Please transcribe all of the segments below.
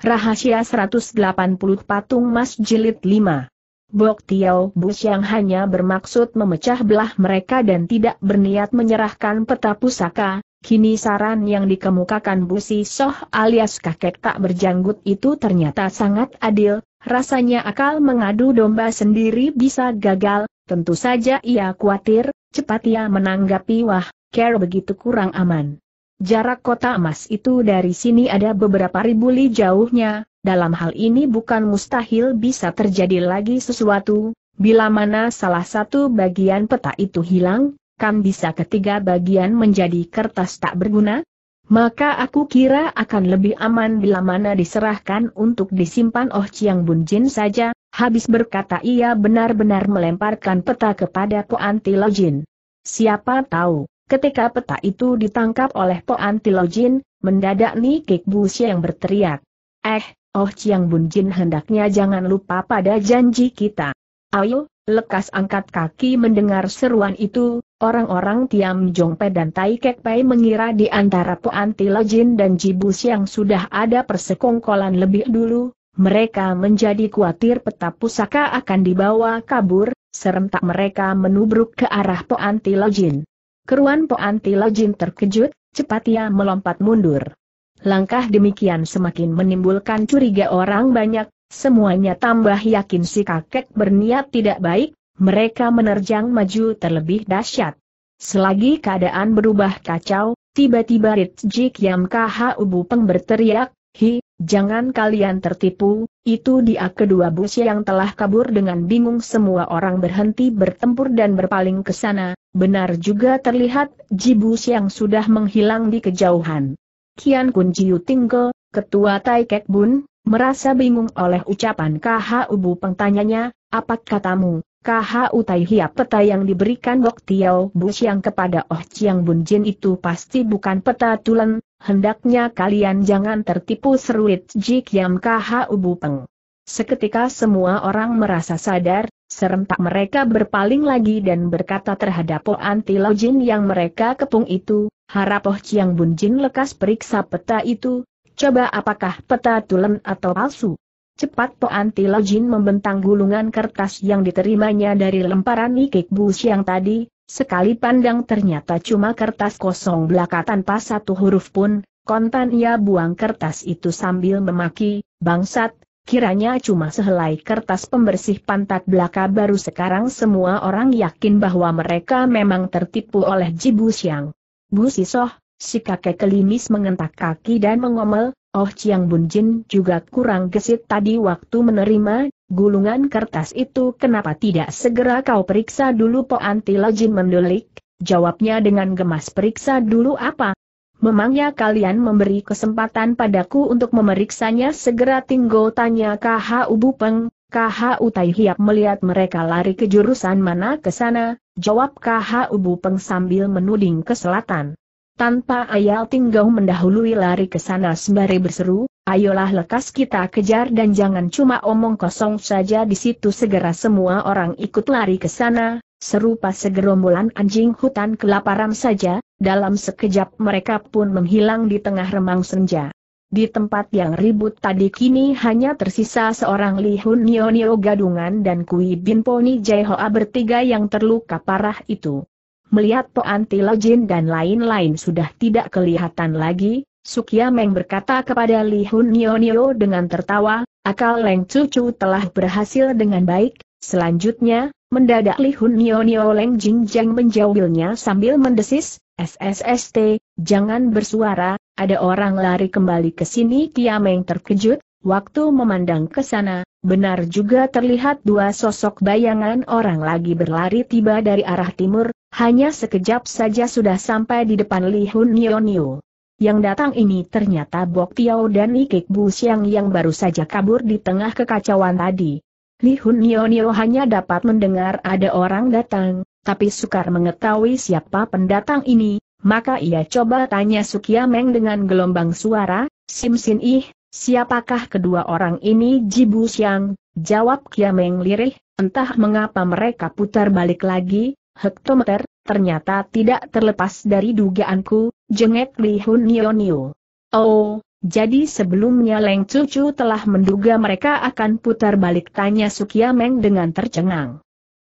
Rahasia 180 Patung Mas Jilid 5 Bok Tiao Bus yang hanya bermaksud memecah belah mereka dan tidak berniat menyerahkan peta pusaka, kini saran yang dikemukakan Busi Soh alias kakek tak berjanggut itu ternyata sangat adil, rasanya akal mengadu domba sendiri bisa gagal, tentu saja ia khawatir, cepat ia menanggapi wah, care begitu kurang aman. Jarak kota emas itu dari sini ada beberapa ribu li jauhnya, dalam hal ini bukan mustahil bisa terjadi lagi sesuatu, bila mana salah satu bagian peta itu hilang, kan bisa ketiga bagian menjadi kertas tak berguna? Maka aku kira akan lebih aman bila mana diserahkan untuk disimpan Oh Chiang Bun Jin saja, habis berkata ia benar-benar melemparkan peta kepada Poan Tilo Jin. Siapa tahu? Ketika peta itu ditangkap oleh Poan Tilojin, mendadak Ni Kik Bushi yang berteriak. Eh, oh Chiang Bun Jin hendaknya jangan lupa pada janji kita. Ayo, lekas angkat kaki mendengar seruan itu, orang-orang Tiam Pe dan Tai Kek Pai mengira di antara Poan Tilojin dan Ji Bu yang sudah ada persekongkolan lebih dulu, mereka menjadi khawatir peta pusaka akan dibawa kabur, serentak mereka menubruk ke arah Poan Tilojin. Keruan Poan Lojin terkejut, cepat ia melompat mundur. Langkah demikian semakin menimbulkan curiga orang banyak, semuanya tambah yakin si kakek berniat tidak baik, mereka menerjang maju terlebih dahsyat. Selagi keadaan berubah kacau, tiba-tiba Rit Jik Yam Kha Ubu Peng berteriak, Hi, Jangan kalian tertipu, itu dia kedua bus yang telah kabur dengan bingung semua orang berhenti bertempur dan berpaling ke sana, benar juga terlihat jibus yang sudah menghilang di kejauhan. Kian Kun Jiu Tingke, ketua Tai Kek Bun, merasa bingung oleh ucapan KH Ubu pengtanyanya, apa katamu, KH Utai Hiap peta yang diberikan Bok Tiao Bu Siang kepada Oh Chiang Bun Jin itu pasti bukan peta tulen, Hendaknya kalian jangan tertipu seruit Jik Yam kaha Ubu Peng. Seketika semua orang merasa sadar, serentak mereka berpaling lagi dan berkata terhadap Po Anti Jin yang mereka kepung itu, harap Oh Chiang Bun Jin lekas periksa peta itu, coba apakah peta tulen atau palsu. Cepat Po Anti Jin membentang gulungan kertas yang diterimanya dari lemparan Ikik bu yang tadi, Sekali pandang ternyata cuma kertas kosong belaka tanpa satu huruf pun, kontan ia buang kertas itu sambil memaki, bangsat, kiranya cuma sehelai kertas pembersih pantat belaka baru sekarang semua orang yakin bahwa mereka memang tertipu oleh Jibu Siang. Bu Sisoh, si kakek kelimis mengentak kaki dan mengomel, Oh Chiang Bunjin juga kurang gesit tadi waktu menerima Gulungan kertas itu kenapa tidak segera kau periksa dulu Poanti Lajin mendelik, jawabnya dengan gemas periksa dulu apa? Memangnya kalian memberi kesempatan padaku untuk memeriksanya segera tinggal tanya KH Ubu Peng, KH Utai Hiap melihat mereka lari ke jurusan mana ke sana, jawab KH Ubu Peng sambil menuding ke selatan. Tanpa ayal tinggal mendahului lari ke sana sembari berseru, ayolah lekas kita kejar dan jangan cuma omong kosong saja di situ segera semua orang ikut lari ke sana, serupa segerombolan anjing hutan kelaparan saja, dalam sekejap mereka pun menghilang di tengah remang senja. Di tempat yang ribut tadi kini hanya tersisa seorang Li Hun Nio Nio Gadungan dan Kui Bin Poni Jai Hoa bertiga yang terluka parah itu. Melihat Lo Jin dan lain-lain sudah tidak kelihatan lagi, Sukia Meng berkata kepada Li Hun Nio Nio dengan tertawa, akal Leng Cucu telah berhasil dengan baik, selanjutnya, mendadak Li Hun Nio Nio Leng Jing Jang menjauhilnya sambil mendesis, SSST, jangan bersuara, ada orang lari kembali ke sini Kia Meng terkejut, waktu memandang ke sana, benar juga terlihat dua sosok bayangan orang lagi berlari tiba dari arah timur, hanya sekejap saja sudah sampai di depan Li Hun Nio Nio. Yang datang ini ternyata Bok Tiao dan Ikik Bu Siang yang baru saja kabur di tengah kekacauan tadi. Li Hun Nio Nio hanya dapat mendengar ada orang datang, tapi sukar mengetahui siapa pendatang ini, maka ia coba tanya Sukia Meng dengan gelombang suara, Sim Sin Ih, siapakah kedua orang ini Ji Bu Siang? Jawab Kia Meng lirih, entah mengapa mereka putar balik lagi, hektometer, ternyata tidak terlepas dari dugaanku, jengek Li Hun Nio. Oh, jadi sebelumnya Leng Cucu telah menduga mereka akan putar balik tanya Sukia Meng dengan tercengang.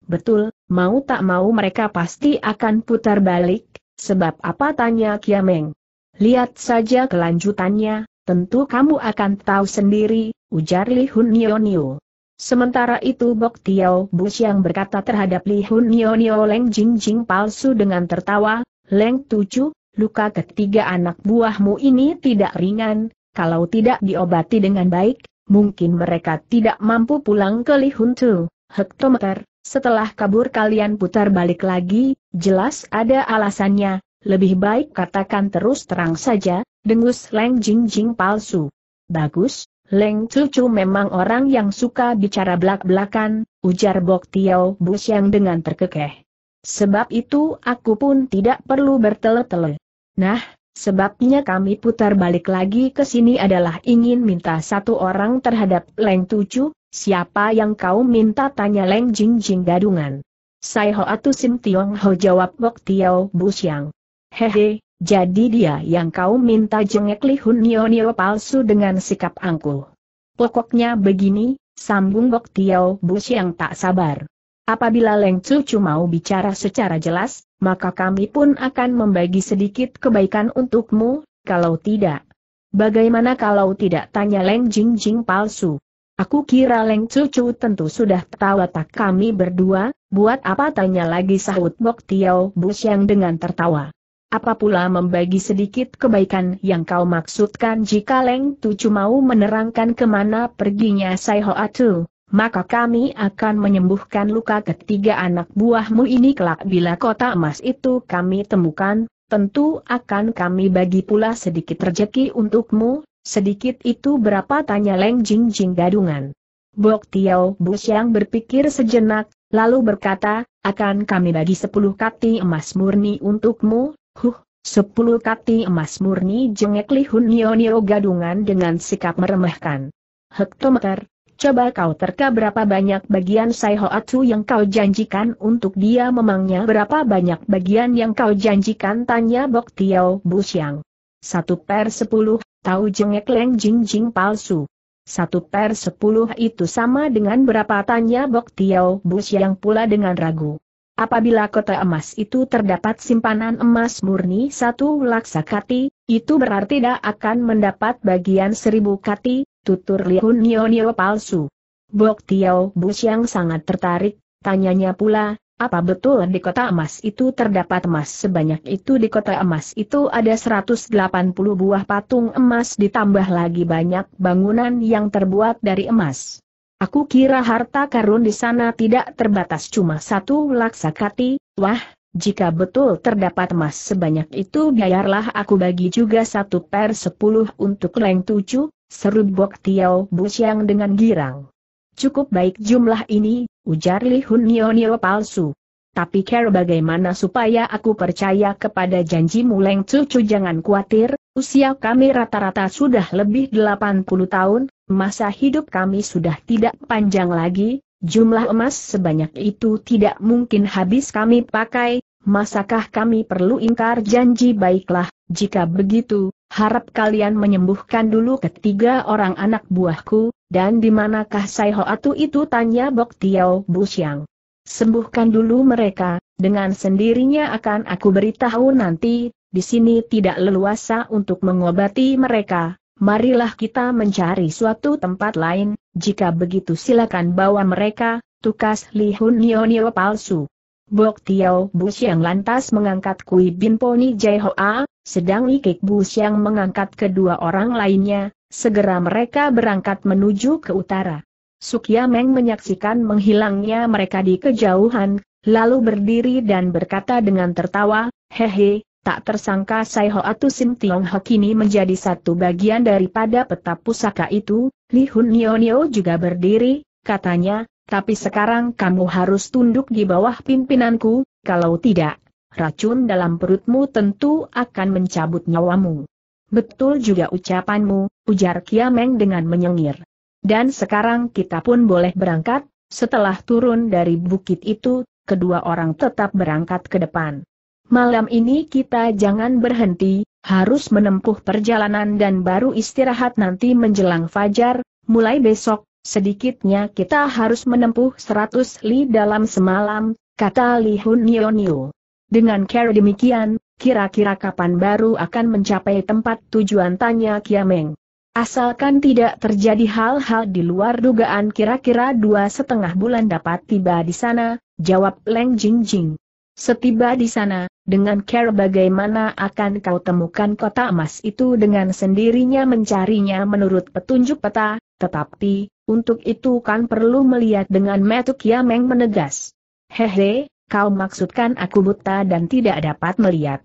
Betul, mau tak mau mereka pasti akan putar balik, sebab apa tanya Kiameng. Lihat saja kelanjutannya, tentu kamu akan tahu sendiri, ujar Li Hun Nio. Sementara itu Bok Tiao Bus yang berkata terhadap Li Hun Nio Nio Leng Jing Jing palsu dengan tertawa, Leng Tuju, luka ketiga anak buahmu ini tidak ringan, kalau tidak diobati dengan baik, mungkin mereka tidak mampu pulang ke Li Hun Tu, hektometer, setelah kabur kalian putar balik lagi, jelas ada alasannya, lebih baik katakan terus terang saja, dengus Leng Jing Jing palsu. Bagus, Leng Cucu memang orang yang suka bicara belak-belakan, ujar Bok Tiao yang dengan terkekeh. Sebab itu aku pun tidak perlu bertele-tele. Nah, sebabnya kami putar balik lagi ke sini adalah ingin minta satu orang terhadap Leng Cucu, siapa yang kau minta tanya Leng Jing Jing gadungan. Sai Ho Atu Sim Tiong Ho jawab Bok Tiao Busyang. Hehe, jadi dia yang kau minta jengek lihun Hun Nio Nio palsu dengan sikap angkuh. Pokoknya begini, sambung Bok Tiao Bus yang tak sabar. Apabila Leng Cucu mau bicara secara jelas, maka kami pun akan membagi sedikit kebaikan untukmu, kalau tidak. Bagaimana kalau tidak tanya Leng Jing Jing palsu? Aku kira Leng Cucu tentu sudah tahu tak kami berdua, buat apa tanya lagi sahut Bok Tiao Bus yang dengan tertawa. Apa pula membagi sedikit kebaikan yang kau maksudkan jika Leng Tucu mau menerangkan kemana perginya Sai Hoa Tu, maka kami akan menyembuhkan luka ketiga anak buahmu ini kelak bila kota emas itu kami temukan, tentu akan kami bagi pula sedikit rejeki untukmu, sedikit itu berapa tanya Leng Jing Jing gadungan. Bok Tiao yang berpikir sejenak, lalu berkata, akan kami bagi sepuluh kati emas murni untukmu, Huh, sepuluh kati emas murni jengek lihun Nio Nio gadungan dengan sikap meremehkan. Hektometer, coba kau terka berapa banyak bagian Sai Atsu yang kau janjikan untuk dia memangnya berapa banyak bagian yang kau janjikan tanya Bok Tiao Busiang. Satu per sepuluh, tahu jengek Leng jingjing palsu. Satu per sepuluh itu sama dengan berapa tanya Bok Tiao Busiang pula dengan ragu. Apabila kota emas itu terdapat simpanan emas murni satu laksa kati, itu berarti tidak akan mendapat bagian seribu kati, tutur Lihun Nio Nio palsu. Bok Tiao Bus yang sangat tertarik, tanyanya pula, apa betul di kota emas itu terdapat emas sebanyak itu di kota emas itu ada 180 buah patung emas ditambah lagi banyak bangunan yang terbuat dari emas. Aku kira harta karun di sana tidak terbatas cuma satu laksakati, wah, jika betul terdapat emas sebanyak itu biarlah aku bagi juga satu per sepuluh untuk leng tujuh, seru Bok Tiao Busiang dengan girang. Cukup baik jumlah ini, ujar Li Hun Nio Nio palsu. Tapi care bagaimana supaya aku percaya kepada janjimu Leng Cucu jangan khawatir, usia kami rata-rata sudah lebih delapan puluh tahun, masa hidup kami sudah tidak panjang lagi, jumlah emas sebanyak itu tidak mungkin habis kami pakai, masakah kami perlu ingkar janji baiklah, jika begitu, harap kalian menyembuhkan dulu ketiga orang anak buahku, dan di manakah Atu itu tanya Bok Tiao Busiang. Sembuhkan dulu mereka, dengan sendirinya akan aku beritahu nanti, di sini tidak leluasa untuk mengobati mereka, marilah kita mencari suatu tempat lain, jika begitu silakan bawa mereka, tukas Li Hun Nio Nio palsu. Bok Tiao Bu Xiang lantas mengangkat Kui Bin Poni Jai A, sedang Ikik Bu Xiang mengangkat kedua orang lainnya, segera mereka berangkat menuju ke utara. Sukia ya Meng menyaksikan menghilangnya mereka di kejauhan, lalu berdiri dan berkata dengan tertawa, Hehe, Tak tersangka Sai Ho Sim Tiong Ho kini menjadi satu bagian daripada peta pusaka itu, Li Hun Nio Nio juga berdiri, katanya, tapi sekarang kamu harus tunduk di bawah pimpinanku, kalau tidak, racun dalam perutmu tentu akan mencabut nyawamu. Betul juga ucapanmu, ujar Kiameng dengan menyengir. Dan sekarang kita pun boleh berangkat, setelah turun dari bukit itu, kedua orang tetap berangkat ke depan. Malam ini kita jangan berhenti, harus menempuh perjalanan dan baru istirahat nanti menjelang fajar, mulai besok, sedikitnya kita harus menempuh 100 li dalam semalam, kata Li Hun Nio Dengan cara demikian, kira-kira kapan baru akan mencapai tempat tujuan tanya Kiameng. Asalkan tidak terjadi hal-hal di luar dugaan kira-kira dua setengah bulan dapat tiba di sana, jawab Leng Jingjing. Jing. Setiba di sana, dengan care bagaimana akan kau temukan kota emas itu dengan sendirinya mencarinya menurut petunjuk peta, tetapi, untuk itu kan perlu melihat dengan metu Kiameng menegas. Hehe, kau maksudkan aku buta dan tidak dapat melihat.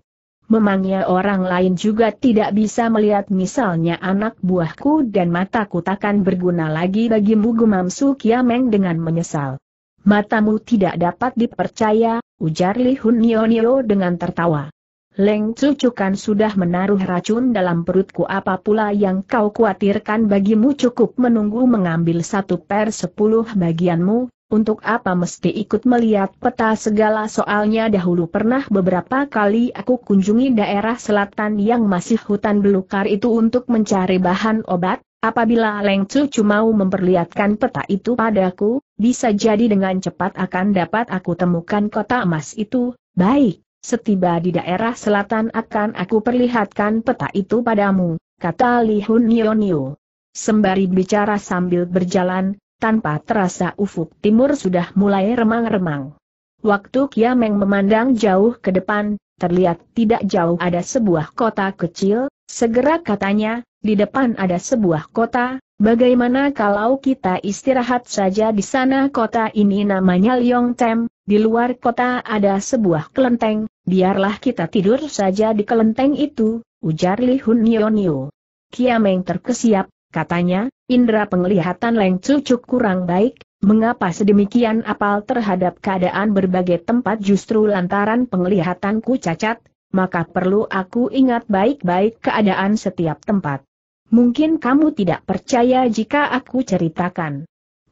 Memangnya orang lain juga tidak bisa melihat misalnya anak buahku dan mataku takkan berguna lagi bagimu gumam Su Kiameng dengan menyesal. Matamu tidak dapat dipercaya, ujar Li Hun Nio dengan tertawa. Leng Cucukan sudah menaruh racun dalam perutku apa pula yang kau khawatirkan bagimu cukup menunggu mengambil satu per sepuluh bagianmu, untuk apa mesti ikut melihat peta segala soalnya dahulu pernah beberapa kali aku kunjungi daerah selatan yang masih hutan belukar itu untuk mencari bahan obat, apabila Leng Cucu mau memperlihatkan peta itu padaku, bisa jadi dengan cepat akan dapat aku temukan kota emas itu, baik, setiba di daerah selatan akan aku perlihatkan peta itu padamu, kata Li Hun Nio Sembari bicara sambil berjalan, tanpa terasa ufuk timur sudah mulai remang-remang. Waktu Kiameng memandang jauh ke depan, terlihat tidak jauh ada sebuah kota kecil, segera katanya, di depan ada sebuah kota, Bagaimana kalau kita istirahat saja di sana kota ini namanya Liong Tem, di luar kota ada sebuah kelenteng, biarlah kita tidur saja di kelenteng itu, ujar Li Hun Nio Kiameng terkesiap, katanya, indera penglihatan Leng Cucuk kurang baik, mengapa sedemikian apal terhadap keadaan berbagai tempat justru lantaran penglihatanku cacat, maka perlu aku ingat baik-baik keadaan setiap tempat. Mungkin kamu tidak percaya jika aku ceritakan.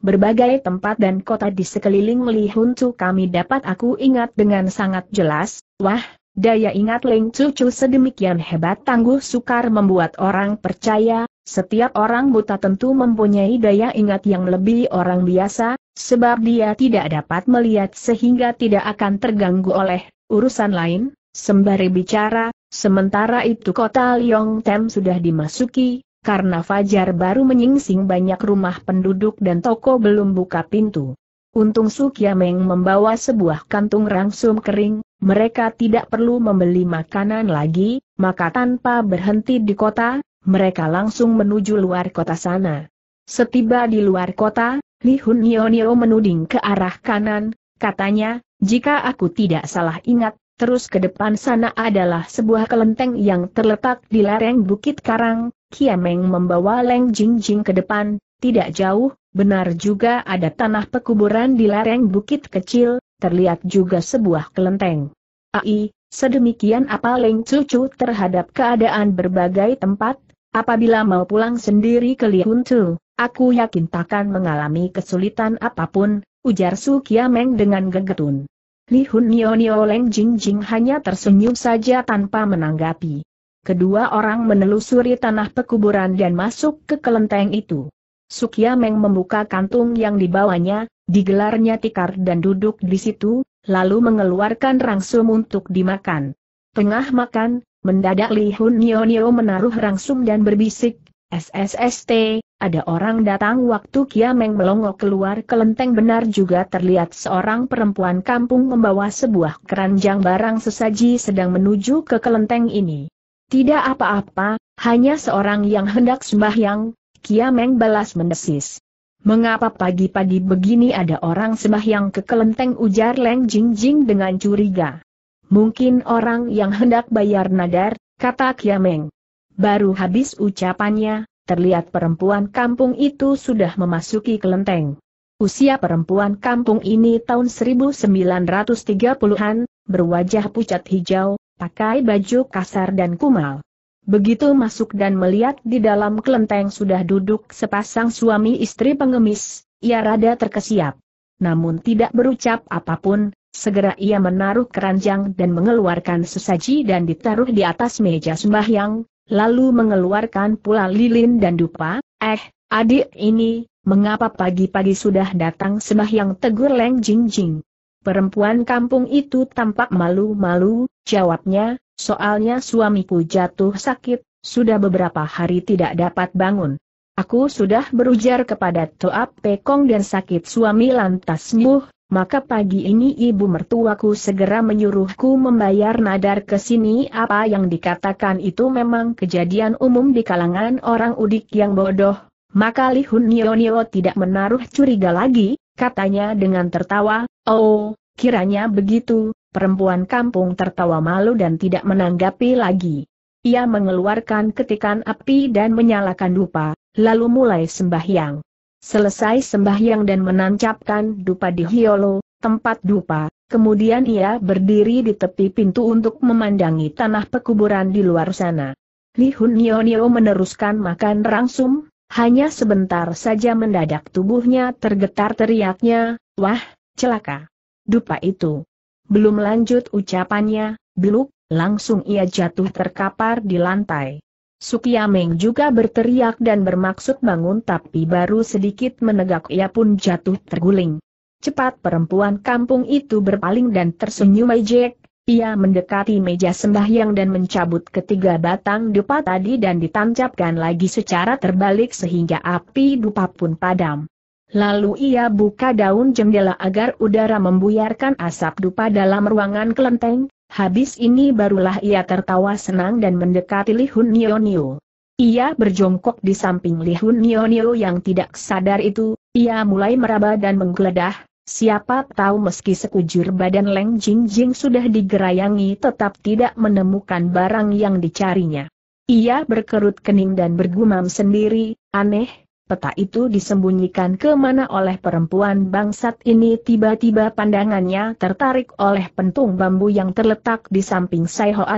Berbagai tempat dan kota di sekeliling Li Hun kami dapat aku ingat dengan sangat jelas, wah, daya ingat Ling Cucu sedemikian hebat tangguh sukar membuat orang percaya, setiap orang buta tentu mempunyai daya ingat yang lebih orang biasa, sebab dia tidak dapat melihat sehingga tidak akan terganggu oleh urusan lain, sembari bicara, Sementara itu kota Liong Tem sudah dimasuki, karena Fajar baru menyingsing banyak rumah penduduk dan toko belum buka pintu. Untung Sukiameng membawa sebuah kantung rangsum kering, mereka tidak perlu membeli makanan lagi, maka tanpa berhenti di kota, mereka langsung menuju luar kota sana. Setiba di luar kota, Li Hun Nio Nio menuding ke arah kanan, katanya, jika aku tidak salah ingat, Terus ke depan sana adalah sebuah kelenteng yang terletak di lereng Bukit Karang, Kiameng membawa Leng Jingjing Jing ke depan, tidak jauh, benar juga ada tanah pekuburan di lereng bukit kecil, terlihat juga sebuah kelenteng. Ai, sedemikian apa Leng Cucu terhadap keadaan berbagai tempat, apabila mau pulang sendiri ke Lihuntu, aku yakin takkan mengalami kesulitan apapun, ujar Su Kiameng dengan gegetun. Li Hun Nio Nio Leng Jing Jing hanya tersenyum saja tanpa menanggapi. Kedua orang menelusuri tanah pekuburan dan masuk ke kelenteng itu. Sukia Meng membuka kantung yang dibawanya, digelarnya tikar dan duduk di situ, lalu mengeluarkan rangsum untuk dimakan. Tengah makan, mendadak Li Hun Nio Nio menaruh rangsum dan berbisik, SSST, ada orang datang waktu Kiameng melongo keluar ke lenteng benar juga terlihat seorang perempuan kampung membawa sebuah keranjang barang sesaji sedang menuju ke kelenteng ini. Tidak apa-apa, hanya seorang yang hendak sembahyang, Kiameng balas mendesis. Mengapa pagi-pagi begini ada orang sembahyang ke kelenteng ujar Leng Jing Jing dengan curiga. Mungkin orang yang hendak bayar nadar, kata Kiameng. Baru habis ucapannya, terlihat perempuan kampung itu sudah memasuki kelenteng. Usia perempuan kampung ini tahun 1930-an, berwajah pucat hijau, pakai baju kasar dan kumal. Begitu masuk dan melihat di dalam kelenteng sudah duduk sepasang suami istri pengemis, ia rada terkesiap. Namun tidak berucap apapun, segera ia menaruh keranjang dan mengeluarkan sesaji dan ditaruh di atas meja sembahyang, lalu mengeluarkan pula lilin dan dupa, eh, adik ini, mengapa pagi-pagi sudah datang sembahyang tegur Leng Jing Jing? Perempuan kampung itu tampak malu-malu, jawabnya, soalnya suamiku jatuh sakit, sudah beberapa hari tidak dapat bangun. Aku sudah berujar kepada Toap Pekong dan sakit suami lantas sembuh. maka pagi ini ibu mertuaku segera menyuruhku membayar nadar ke sini apa yang dikatakan itu memang kejadian umum di kalangan orang udik yang bodoh. Maka Li Hun Nio Nio tidak menaruh curiga lagi, katanya dengan tertawa, oh, kiranya begitu, perempuan kampung tertawa malu dan tidak menanggapi lagi. Ia mengeluarkan ketikan api dan menyalakan dupa, lalu mulai sembahyang. Selesai sembahyang dan menancapkan dupa di hiolo, tempat dupa, kemudian ia berdiri di tepi pintu untuk memandangi tanah pekuburan di luar sana. Li Hun Nio Nio meneruskan makan rangsum, hanya sebentar saja mendadak tubuhnya tergetar teriaknya, wah, celaka. Dupa itu. Belum lanjut ucapannya, beluk, langsung ia jatuh terkapar di lantai. Sukiameng juga berteriak dan bermaksud bangun tapi baru sedikit menegak ia pun jatuh terguling. Cepat perempuan kampung itu berpaling dan tersenyum ejek, ia mendekati meja sembahyang dan mencabut ketiga batang dupa tadi dan ditancapkan lagi secara terbalik sehingga api dupa pun padam. Lalu ia buka daun jendela agar udara membuyarkan asap dupa dalam ruangan kelenteng, Habis ini barulah ia tertawa senang dan mendekati Li Hun Nio Nio. Ia berjongkok di samping Li Hun Nio Nio yang tidak sadar itu, ia mulai meraba dan menggeledah, siapa tahu meski sekujur badan Leng Jing Jing sudah digerayangi tetap tidak menemukan barang yang dicarinya. Ia berkerut kening dan bergumam sendiri, aneh, Peta itu disembunyikan kemana oleh perempuan bangsat ini tiba-tiba pandangannya tertarik oleh pentung bambu yang terletak di samping Sai Hoa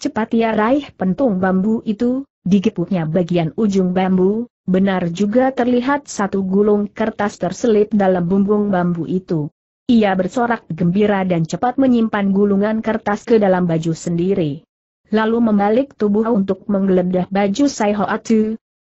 Cepat ia raih pentung bambu itu, digepuknya bagian ujung bambu, benar juga terlihat satu gulung kertas terselip dalam bumbung bambu itu. Ia bersorak gembira dan cepat menyimpan gulungan kertas ke dalam baju sendiri. Lalu membalik tubuh untuk menggeledah baju Sai Hoa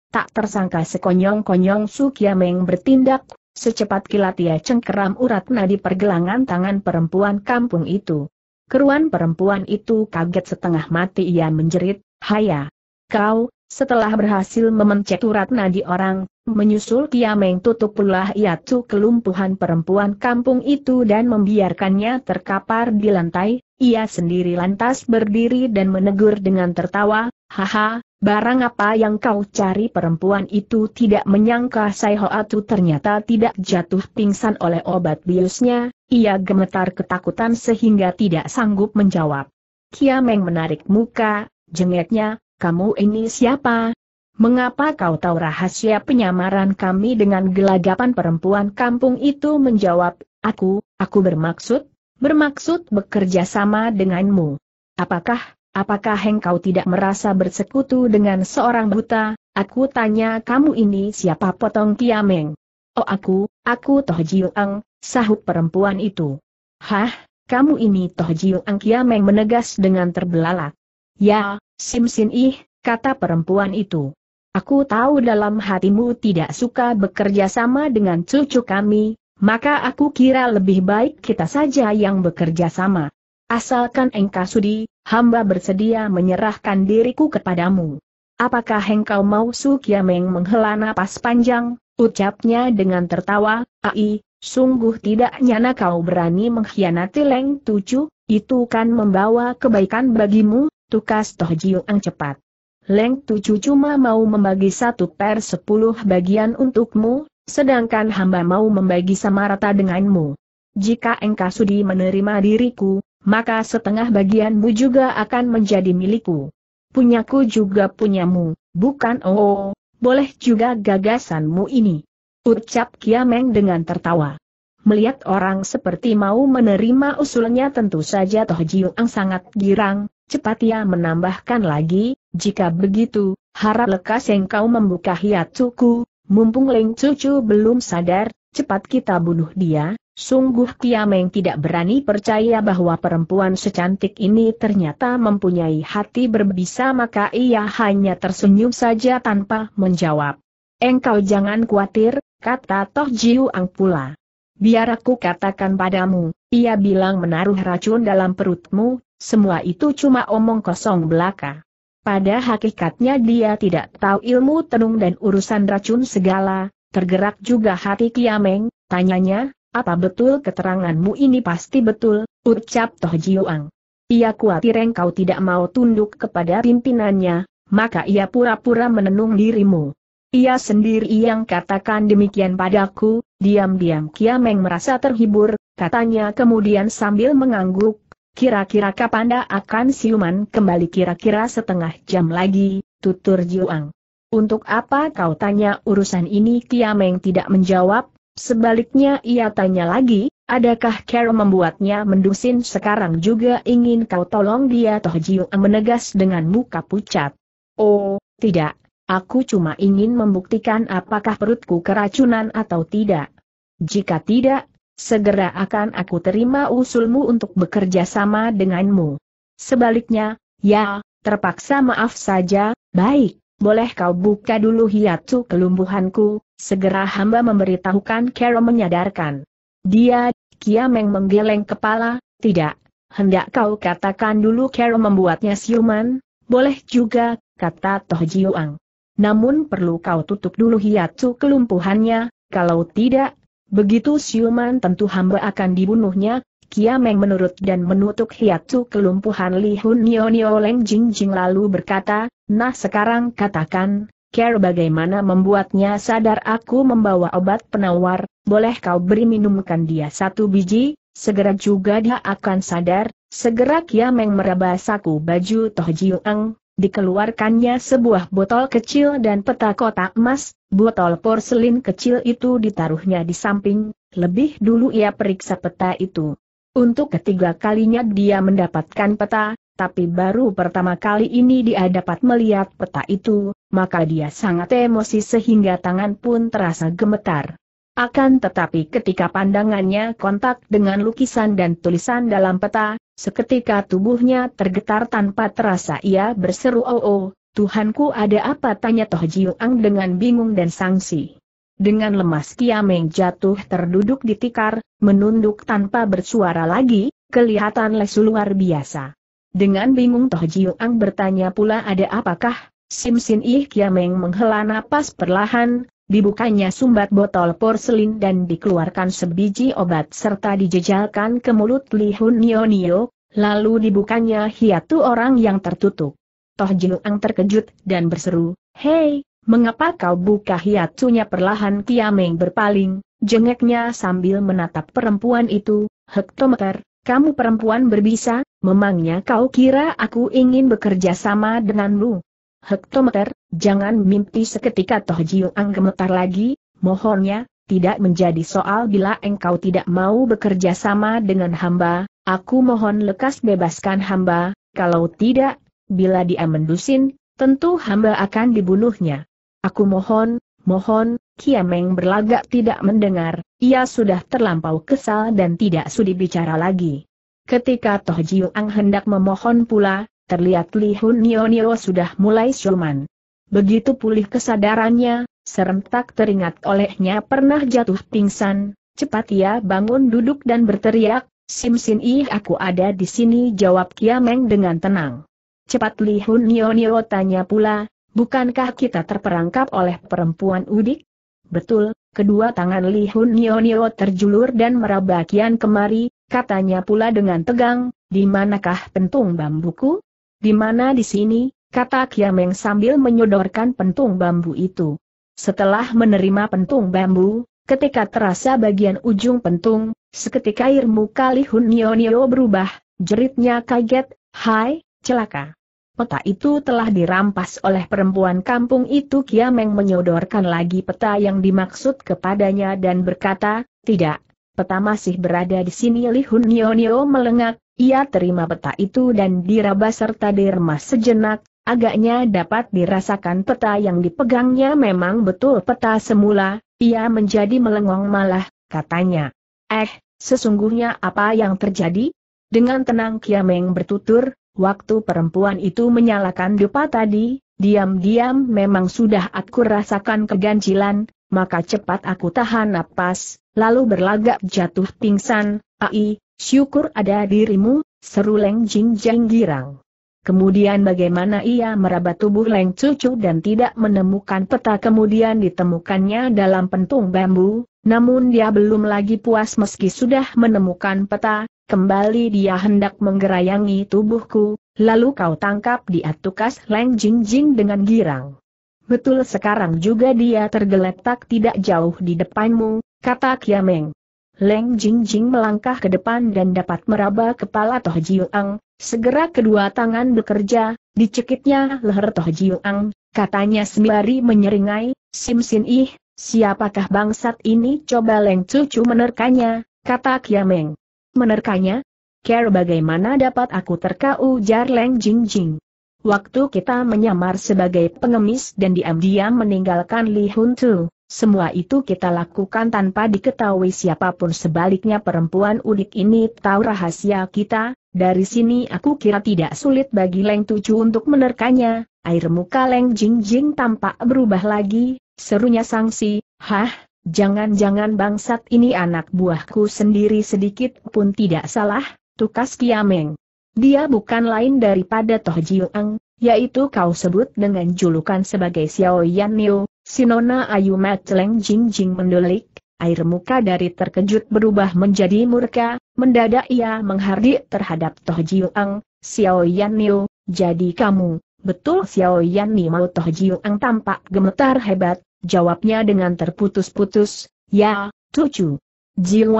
Tak tersangka sekonyong-konyong Su Kiameng bertindak, secepat kilat ia cengkeram urat nadi pergelangan tangan perempuan kampung itu. Keruan perempuan itu kaget setengah mati ia menjerit, Haya! Kau, setelah berhasil memencet urat nadi orang, menyusul Kiameng tutup pula tu kelumpuhan perempuan kampung itu dan membiarkannya terkapar di lantai, ia sendiri lantas berdiri dan menegur dengan tertawa, haha, barang apa yang kau cari perempuan itu tidak menyangka Sai tu ternyata tidak jatuh pingsan oleh obat biusnya, ia gemetar ketakutan sehingga tidak sanggup menjawab. Kiameng menarik muka, jengeknya, kamu ini siapa? Mengapa kau tahu rahasia penyamaran kami dengan gelagapan perempuan kampung itu menjawab, aku, aku bermaksud, bermaksud bekerja sama denganmu. Apakah, apakah engkau tidak merasa bersekutu dengan seorang buta? Aku tanya kamu ini siapa potong Kiameng? Oh aku, aku Toh Jiuang, sahut perempuan itu. Hah, kamu ini Toh Jiuang Kiameng menegas dengan terbelalak. Ya, Sim Ih, kata perempuan itu. Aku tahu dalam hatimu tidak suka bekerja sama dengan cucu kami, maka aku kira lebih baik kita saja yang bekerja sama. Asalkan engkau sudi, hamba bersedia menyerahkan diriku kepadamu. Apakah engkau mau Sukiameng menghela napas panjang, ucapnya dengan tertawa, ai, sungguh tidak nyana kau berani mengkhianati Leng Tujuh, itu kan membawa kebaikan bagimu, Tukas Toh ang cepat. Leng Chu cuma mau membagi satu per sepuluh bagian untukmu, sedangkan hamba mau membagi sama rata denganmu. Jika engkau sudi menerima diriku, maka setengah bagianmu juga akan menjadi milikku. Punyaku juga punyamu, bukan oh, oh boleh juga gagasanmu ini. Ucap Kiameng dengan tertawa. Melihat orang seperti mau menerima usulnya tentu saja Toh ang sangat girang, Cepat ia menambahkan lagi, jika begitu, harap lekas yang kau membuka hiatsuku, mumpung Leng Cucu belum sadar, cepat kita bunuh dia, sungguh Kiameng tidak berani percaya bahwa perempuan secantik ini ternyata mempunyai hati berbisa maka ia hanya tersenyum saja tanpa menjawab. Engkau jangan khawatir, kata Toh Jiu Ang pula. Biar aku katakan padamu, ia bilang menaruh racun dalam perutmu, semua itu cuma omong kosong belaka. Pada hakikatnya dia tidak tahu ilmu tenung dan urusan racun segala, tergerak juga hati Kiameng, tanyanya, apa betul keteranganmu ini pasti betul, ucap Toh Jiuang. Ia khawatir engkau tidak mau tunduk kepada pimpinannya, maka ia pura-pura menenung dirimu. Ia sendiri yang katakan demikian padaku, diam-diam Kiameng merasa terhibur, katanya kemudian sambil mengangguk, Kira-kira kapan dia akan siuman kembali kira-kira setengah jam lagi, tutur Jiuang. Untuk apa kau tanya urusan ini Kiameng tidak menjawab, sebaliknya ia tanya lagi, adakah Carol membuatnya mendusin sekarang juga ingin kau tolong dia toh Jiuang menegas dengan muka pucat. Oh, tidak, aku cuma ingin membuktikan apakah perutku keracunan atau tidak. Jika tidak, Segera akan aku terima usulmu untuk bekerja sama denganmu. Sebaliknya, ya, terpaksa maaf saja, baik, boleh kau buka dulu hiatu kelumbuhanku, segera hamba memberitahukan Kero menyadarkan. Dia, Kiameng menggeleng kepala, tidak, hendak kau katakan dulu Kero membuatnya siuman, boleh juga, kata Toh Jiuang. Namun perlu kau tutup dulu hiatu kelumpuhannya, kalau tidak, Begitu siuman tentu hamba akan dibunuhnya, Kiameng menurut dan menutup hiatu kelumpuhan Li Hun Nio Nio Leng Jing Jing lalu berkata, nah sekarang katakan, care bagaimana membuatnya sadar aku membawa obat penawar, boleh kau beri minumkan dia satu biji, segera juga dia akan sadar, segera Kiameng meraba saku baju Toh Jiu Ang dikeluarkannya sebuah botol kecil dan peta kotak emas, botol porselin kecil itu ditaruhnya di samping, lebih dulu ia periksa peta itu. Untuk ketiga kalinya dia mendapatkan peta, tapi baru pertama kali ini dia dapat melihat peta itu, maka dia sangat emosi sehingga tangan pun terasa gemetar. Akan tetapi ketika pandangannya kontak dengan lukisan dan tulisan dalam peta, Seketika tubuhnya tergetar tanpa terasa ia berseru oh oh, Tuhanku ada apa tanya Toh Jiuang dengan bingung dan sangsi. Dengan lemas Kiameng jatuh terduduk di tikar, menunduk tanpa bersuara lagi, kelihatan lesu luar biasa. Dengan bingung Toh Jiuang bertanya pula ada apakah, Sim Sin Ih Kiameng menghela napas perlahan, Dibukanya sumbat botol porselin dan dikeluarkan sebiji obat serta dijejalkan ke mulut Li Hun Nio Nio, lalu dibukanya hiatu orang yang tertutup. Toh Ang terkejut dan berseru, Hei, mengapa kau buka hiatunya perlahan Kiameng berpaling, jengeknya sambil menatap perempuan itu, hektometer, kamu perempuan berbisa, memangnya kau kira aku ingin bekerja sama denganmu? Hektometer, Jangan mimpi seketika Toh Ang gemetar lagi, mohonnya, tidak menjadi soal bila engkau tidak mau bekerja sama dengan hamba, aku mohon lekas bebaskan hamba, kalau tidak, bila dia mendusin, tentu hamba akan dibunuhnya. Aku mohon, mohon, Kiameng berlagak tidak mendengar, ia sudah terlampau kesal dan tidak sudi bicara lagi. Ketika Toh ang hendak memohon pula, terlihat Li Hun Nio Nio sudah mulai siuman. Begitu pulih kesadarannya, serentak teringat olehnya pernah jatuh pingsan, cepat ia bangun duduk dan berteriak, Sim Sin I aku ada di sini jawab Kia Meng dengan tenang. Cepat Li Hun Nio Nio tanya pula, bukankah kita terperangkap oleh perempuan udik? Betul, kedua tangan Li Hun Nio Nio terjulur dan meraba kian kemari, katanya pula dengan tegang, di manakah pentung bambuku? Di mana di sini, kata Kiameng sambil menyodorkan pentung bambu itu. Setelah menerima pentung bambu, ketika terasa bagian ujung pentung, seketika air muka Li Hun Nio Nio berubah, jeritnya kaget, hai, celaka. Peta itu telah dirampas oleh perempuan kampung itu Kiameng menyodorkan lagi peta yang dimaksud kepadanya dan berkata, tidak, peta masih berada di sini Li Hun Nio Nio melengak, ia terima peta itu dan diraba serta diremas sejenak, Agaknya dapat dirasakan peta yang dipegangnya memang betul peta semula, ia menjadi melengong malah, katanya. Eh, sesungguhnya apa yang terjadi? Dengan tenang Kiameng bertutur, waktu perempuan itu menyalakan dupa tadi, diam-diam memang sudah aku rasakan keganjilan, maka cepat aku tahan napas, lalu berlagak jatuh pingsan, ai, syukur ada dirimu, seru Leng Jing Jeng Girang. Kemudian bagaimana ia meraba tubuh Leng Cucu dan tidak menemukan peta kemudian ditemukannya dalam pentung bambu, namun dia belum lagi puas meski sudah menemukan peta, kembali dia hendak menggerayangi tubuhku, lalu kau tangkap dia tukas Leng Jing Jing dengan girang. Betul sekarang juga dia tergeletak tidak jauh di depanmu, kata Kiameng. Leng Jingjing melangkah ke depan dan dapat meraba kepala Toh Jiuang, segera kedua tangan bekerja, dicekitnya leher Toh Jiuang, katanya sembari menyeringai, Sim Sin Ih, siapakah bangsat ini coba Leng Cucu menerkanya, kata Kiameng. Menerkanya? Care bagaimana dapat aku terka ujar Leng Jingjing. Waktu kita menyamar sebagai pengemis dan diam-diam meninggalkan Li Hun Tu. Semua itu kita lakukan tanpa diketahui siapapun sebaliknya perempuan unik ini tahu rahasia kita, dari sini aku kira tidak sulit bagi Leng Tucu untuk menerkanya, air muka Leng Jing Jing tampak berubah lagi, serunya sangsi, hah, jangan-jangan bangsat ini anak buahku sendiri sedikit pun tidak salah, tukas Kiameng. Dia bukan lain daripada Toh Jiuang, yaitu kau sebut dengan julukan sebagai Xiao Yan Niu, Sinona Ayu Mat Jing Jing mendelik, air muka dari terkejut berubah menjadi murka, mendadak ia menghardik terhadap Toh Jiu Ang, Xiao Yan Niu, jadi kamu, betul Xiao Yan Niu mau Toh Ang tampak gemetar hebat, jawabnya dengan terputus-putus, ya, cucu.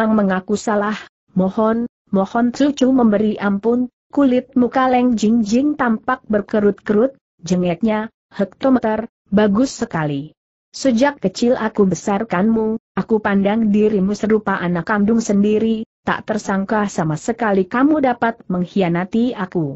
Ang mengaku salah, mohon, mohon cucu memberi ampun, kulit muka Leng Jingjing Jing tampak berkerut-kerut, jengeknya, hektometer, bagus sekali. Sejak kecil aku besarkanmu, aku pandang dirimu serupa anak kandung sendiri, tak tersangka sama sekali kamu dapat mengkhianati aku.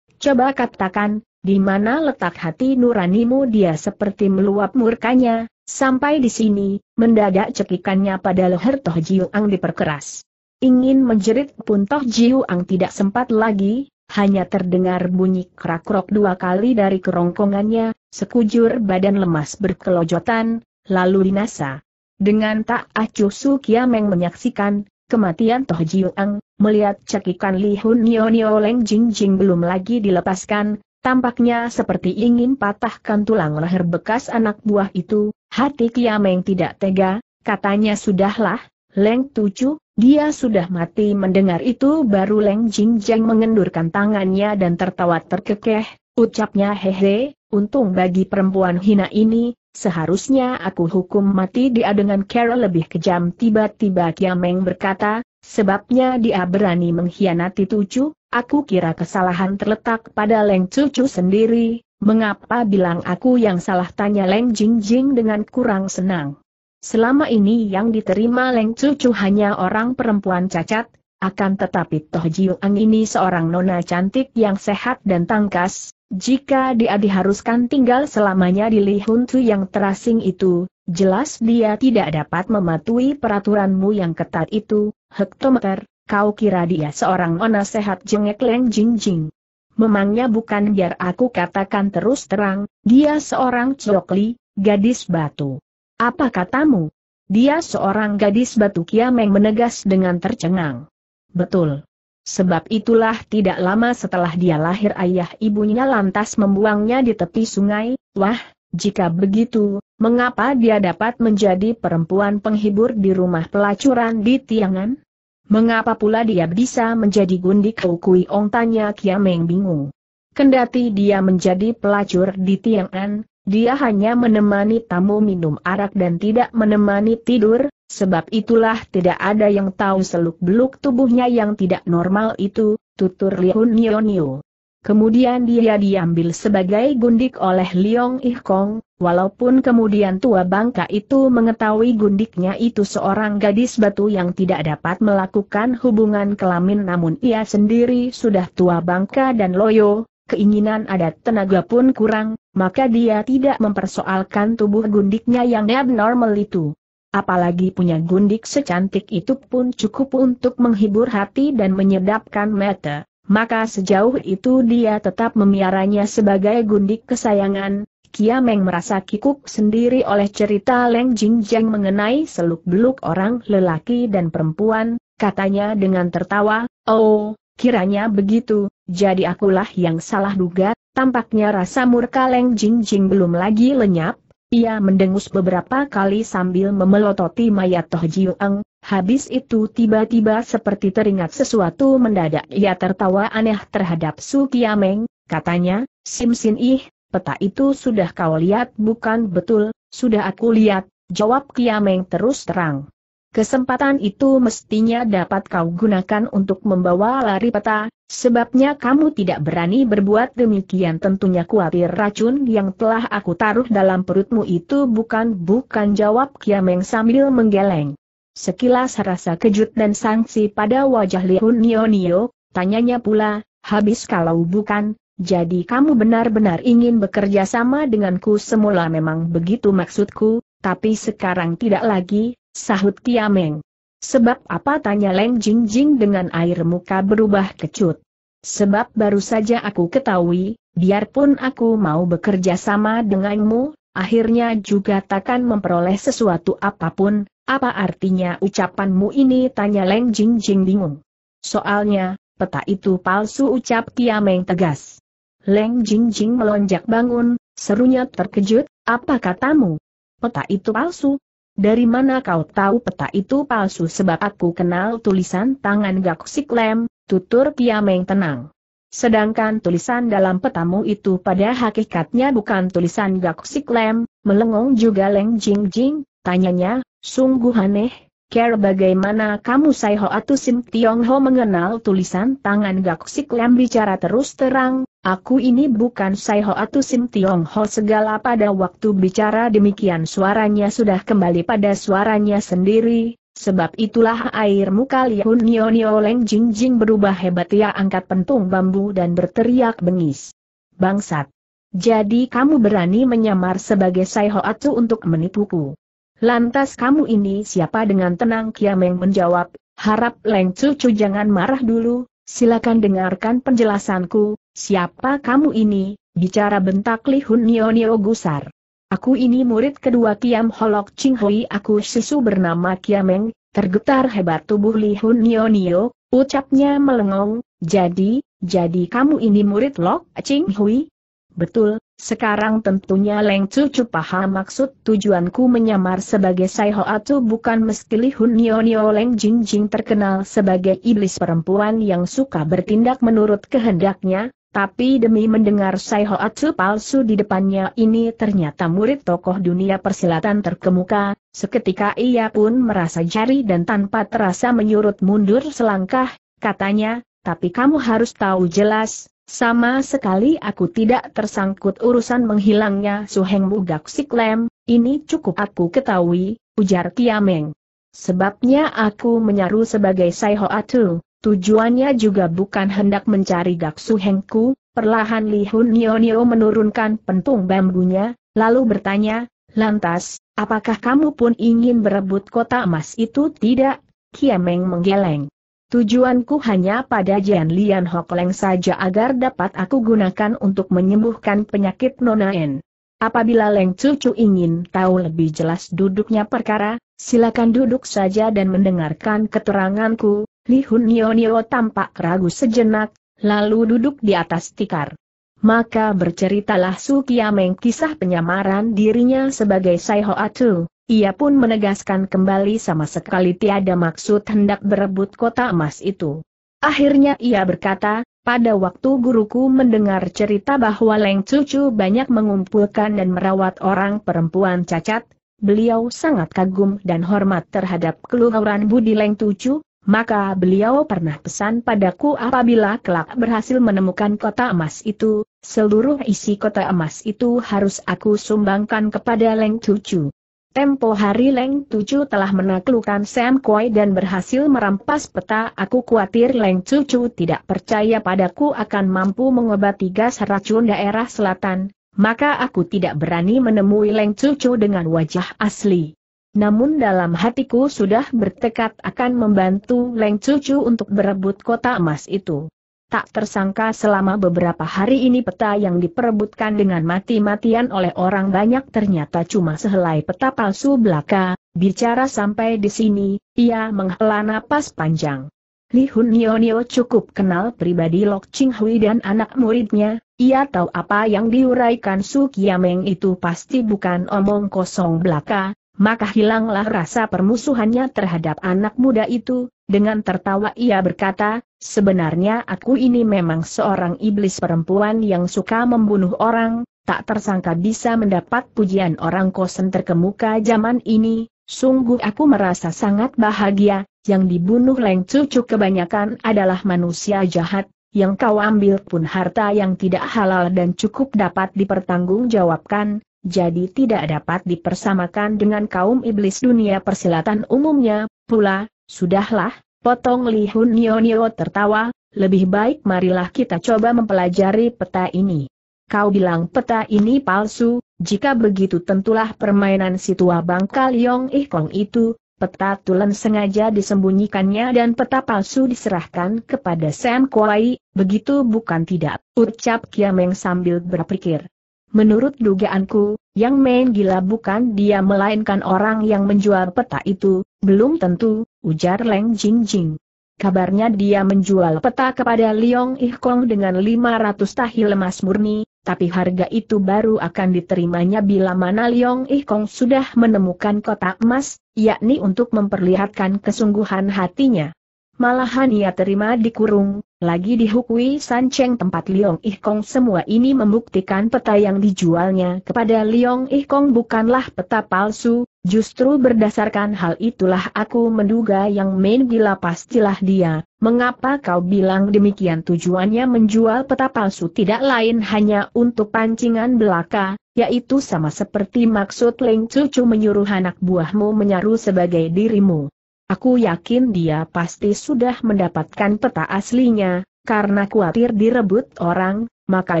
Coba katakan, di mana letak hati nuranimu dia seperti meluap murkanya, sampai di sini, mendadak cekikannya pada leher Toh Jiuang diperkeras. Ingin menjerit pun Toh Jiuang tidak sempat lagi, hanya terdengar bunyi krak-krok dua kali dari kerongkongannya, Sekujur badan lemas berkelojotan, lalu dinasa. Dengan tak acuh Su Kiameng menyaksikan, kematian Toh Jiuang, melihat cekikan Li Hun Nio Nio Leng Jing Jing belum lagi dilepaskan, tampaknya seperti ingin patahkan tulang leher bekas anak buah itu, hati Kiameng tidak tega, katanya sudahlah, Leng Tucu, dia sudah mati mendengar itu baru Leng Jing Jing mengendurkan tangannya dan tertawa terkekeh, ucapnya hehe, Untung bagi perempuan hina ini, seharusnya aku hukum mati dia dengan cara lebih kejam tiba-tiba Kiameng berkata, sebabnya dia berani mengkhianati Tucu, aku kira kesalahan terletak pada Leng Cucu sendiri, mengapa bilang aku yang salah tanya Leng Jingjing dengan kurang senang. Selama ini yang diterima Leng Cucu hanya orang perempuan cacat, akan tetapi Toh Jiu Ang ini seorang nona cantik yang sehat dan tangkas, jika dia diharuskan tinggal selamanya di Li Hun Tu yang terasing itu, jelas dia tidak dapat mematuhi peraturanmu yang ketat itu, hektometer, kau kira dia seorang ona sehat jengek leng jing jing. Memangnya bukan biar aku katakan terus terang, dia seorang cokli, gadis batu. Apa katamu? Dia seorang gadis batu Kiameng menegas dengan tercengang. Betul. Sebab itulah tidak lama setelah dia lahir ayah ibunya lantas membuangnya di tepi sungai, wah, jika begitu, mengapa dia dapat menjadi perempuan penghibur di rumah pelacuran di Tiangan? Mengapa pula dia bisa menjadi gundik Kui Ong tanya Kiameng bingung. Kendati dia menjadi pelacur di Tiangan, dia hanya menemani tamu minum arak dan tidak menemani tidur, Sebab itulah tidak ada yang tahu seluk-beluk tubuhnya yang tidak normal itu, tutur Liun Nionio. Kemudian dia diambil sebagai gundik oleh Liong Ih Kong, walaupun kemudian tua bangka itu mengetahui gundiknya itu seorang gadis batu yang tidak dapat melakukan hubungan kelamin namun ia sendiri sudah tua bangka dan loyo, keinginan adat tenaga pun kurang, maka dia tidak mempersoalkan tubuh gundiknya yang abnormal itu apalagi punya gundik secantik itu pun cukup untuk menghibur hati dan menyedapkan mata. Maka sejauh itu dia tetap memiaranya sebagai gundik kesayangan, Kiameng merasa kikuk sendiri oleh cerita Leng Jingjeng mengenai seluk-beluk orang lelaki dan perempuan, katanya dengan tertawa, Oh, kiranya begitu, jadi akulah yang salah duga, tampaknya rasa murka Leng Jingjing belum lagi lenyap, ia mendengus beberapa kali sambil memelototi mayat Toh Jiuang, habis itu tiba-tiba seperti teringat sesuatu mendadak ia tertawa aneh terhadap Su Kiameng, katanya, Sim Sin Ih, peta itu sudah kau lihat bukan betul, sudah aku lihat, jawab Kiameng terus terang. Kesempatan itu mestinya dapat kau gunakan untuk membawa lari peta, sebabnya kamu tidak berani berbuat demikian tentunya kuatir racun yang telah aku taruh dalam perutmu itu bukan-bukan jawab Kiameng sambil menggeleng. Sekilas rasa kejut dan sanksi pada wajah Lihun Nio, tanyanya pula, habis kalau bukan, jadi kamu benar-benar ingin bekerja sama denganku semula memang begitu maksudku, tapi sekarang tidak lagi, sahut Kiameng. Sebab apa tanya Leng Jing Jing dengan air muka berubah kecut. Sebab baru saja aku ketahui, biarpun aku mau bekerja sama denganmu, akhirnya juga takkan memperoleh sesuatu apapun, apa artinya ucapanmu ini tanya Leng Jing Jing bingung. Soalnya, peta itu palsu ucap Kiameng tegas. Leng Jing Jing melonjak bangun, serunya terkejut, apa katamu? Peta itu palsu, dari mana kau tahu peta itu palsu sebab aku kenal tulisan tangan gak Lem, tutur Piameng tenang. Sedangkan tulisan dalam petamu itu pada hakikatnya bukan tulisan gak Lem, melengong juga Leng Jing Jing, tanyanya, sungguh aneh, care bagaimana kamu Sai Ho atau Sim Tiong Ho mengenal tulisan tangan gak Lem bicara terus terang, Aku ini bukan Sai Ho atau Sim Tiong Ho segala pada waktu bicara demikian suaranya sudah kembali pada suaranya sendiri, sebab itulah air muka Liun Nio Nio Leng Jing Jing berubah hebat ia angkat pentung bambu dan berteriak bengis. Bangsat! Jadi kamu berani menyamar sebagai Sai Ho atau untuk menipuku. Lantas kamu ini siapa dengan tenang Kiameng menjawab, harap Leng Cucu jangan marah dulu, silakan dengarkan penjelasanku, Siapa kamu ini? Bicara bentak Li Hun Nio Nio gusar. Aku ini murid kedua Kiam Holok Ching Hui aku sisu bernama Kiameng, tergetar hebat tubuh Li Hun Nio Nio, ucapnya melengong, jadi, jadi kamu ini murid Lok Ching Hui? Betul, sekarang tentunya Leng Chu paham maksud tujuanku menyamar sebagai Sai Atu bukan meski Li Hun Nio Nio Leng Jing Jing terkenal sebagai iblis perempuan yang suka bertindak menurut kehendaknya, tapi demi mendengar Sai Atsu palsu di depannya ini ternyata murid tokoh dunia persilatan terkemuka, seketika ia pun merasa jari dan tanpa terasa menyurut mundur selangkah, katanya, tapi kamu harus tahu jelas, sama sekali aku tidak tersangkut urusan menghilangnya Suheng Mugak Siklem, ini cukup aku ketahui, ujar Kiameng. Sebabnya aku menyaru sebagai Sai Atsu. Tujuannya juga bukan hendak mencari Gaksu Hengku, perlahan Li Hun Nio Nio menurunkan pentung bambunya, lalu bertanya, lantas, apakah kamu pun ingin berebut kota emas itu tidak? Kiameng menggeleng. Tujuanku hanya pada Jian Lian Hok Leng saja agar dapat aku gunakan untuk menyembuhkan penyakit Nonaen. Apabila Leng Cucu ingin tahu lebih jelas duduknya perkara, silakan duduk saja dan mendengarkan keteranganku, Li Hun Nio Nio tampak ragu sejenak, lalu duduk di atas tikar. Maka berceritalah Su Kiameng kisah penyamaran dirinya sebagai Sai Ho Atu. Ia pun menegaskan kembali sama sekali tiada maksud hendak berebut kota emas itu. Akhirnya ia berkata, pada waktu guruku mendengar cerita bahwa Leng Cucu banyak mengumpulkan dan merawat orang perempuan cacat, beliau sangat kagum dan hormat terhadap keluhuran budi Leng Cucu, maka beliau pernah pesan padaku apabila kelak berhasil menemukan kota emas itu, seluruh isi kota emas itu harus aku sumbangkan kepada Leng Tucu. Tempo hari Leng Tucu telah menaklukkan Sam Koi dan berhasil merampas peta aku khawatir Leng Tucu tidak percaya padaku akan mampu mengobati gas racun daerah selatan, maka aku tidak berani menemui Leng Tucu dengan wajah asli. Namun dalam hatiku sudah bertekad akan membantu Leng Cucu untuk berebut kota emas itu. Tak tersangka selama beberapa hari ini peta yang diperebutkan dengan mati-matian oleh orang banyak ternyata cuma sehelai peta palsu belaka, bicara sampai di sini, ia menghela napas panjang. Li Hun Nio Nio cukup kenal pribadi Lok Ching Hui dan anak muridnya, ia tahu apa yang diuraikan Su Kiameng itu pasti bukan omong kosong belaka, maka hilanglah rasa permusuhannya terhadap anak muda itu, dengan tertawa ia berkata, sebenarnya aku ini memang seorang iblis perempuan yang suka membunuh orang, tak tersangka bisa mendapat pujian orang kosen terkemuka zaman ini, sungguh aku merasa sangat bahagia, yang dibunuh Leng Cucu kebanyakan adalah manusia jahat, yang kau ambil pun harta yang tidak halal dan cukup dapat dipertanggungjawabkan, jadi tidak dapat dipersamakan dengan kaum iblis dunia persilatan umumnya, pula, sudahlah, potong lihun Hun Nio Nio tertawa, lebih baik marilah kita coba mempelajari peta ini. Kau bilang peta ini palsu, jika begitu tentulah permainan si tua bangkal Yong Ih itu, peta tulen sengaja disembunyikannya dan peta palsu diserahkan kepada Sam Kuai, begitu bukan tidak, ucap Kiameng sambil berpikir. Menurut dugaanku, yang main gila bukan dia melainkan orang yang menjual peta itu, belum tentu, ujar Leng Jing Jing. Kabarnya dia menjual peta kepada Liong Ih Kong dengan 500 tahil emas murni, tapi harga itu baru akan diterimanya bila mana Liong Ih Kong sudah menemukan kotak emas, yakni untuk memperlihatkan kesungguhan hatinya. Malahan ia terima dikurung, lagi dihukui San tempat Liong Ih Kong semua ini membuktikan peta yang dijualnya kepada Liong Ih Kong bukanlah peta palsu, justru berdasarkan hal itulah aku menduga yang main gila pastilah dia, mengapa kau bilang demikian tujuannya menjual peta palsu tidak lain hanya untuk pancingan belaka, yaitu sama seperti maksud Leng Cucu menyuruh anak buahmu menyaru sebagai dirimu. Aku yakin dia pasti sudah mendapatkan peta aslinya, karena khawatir direbut orang, maka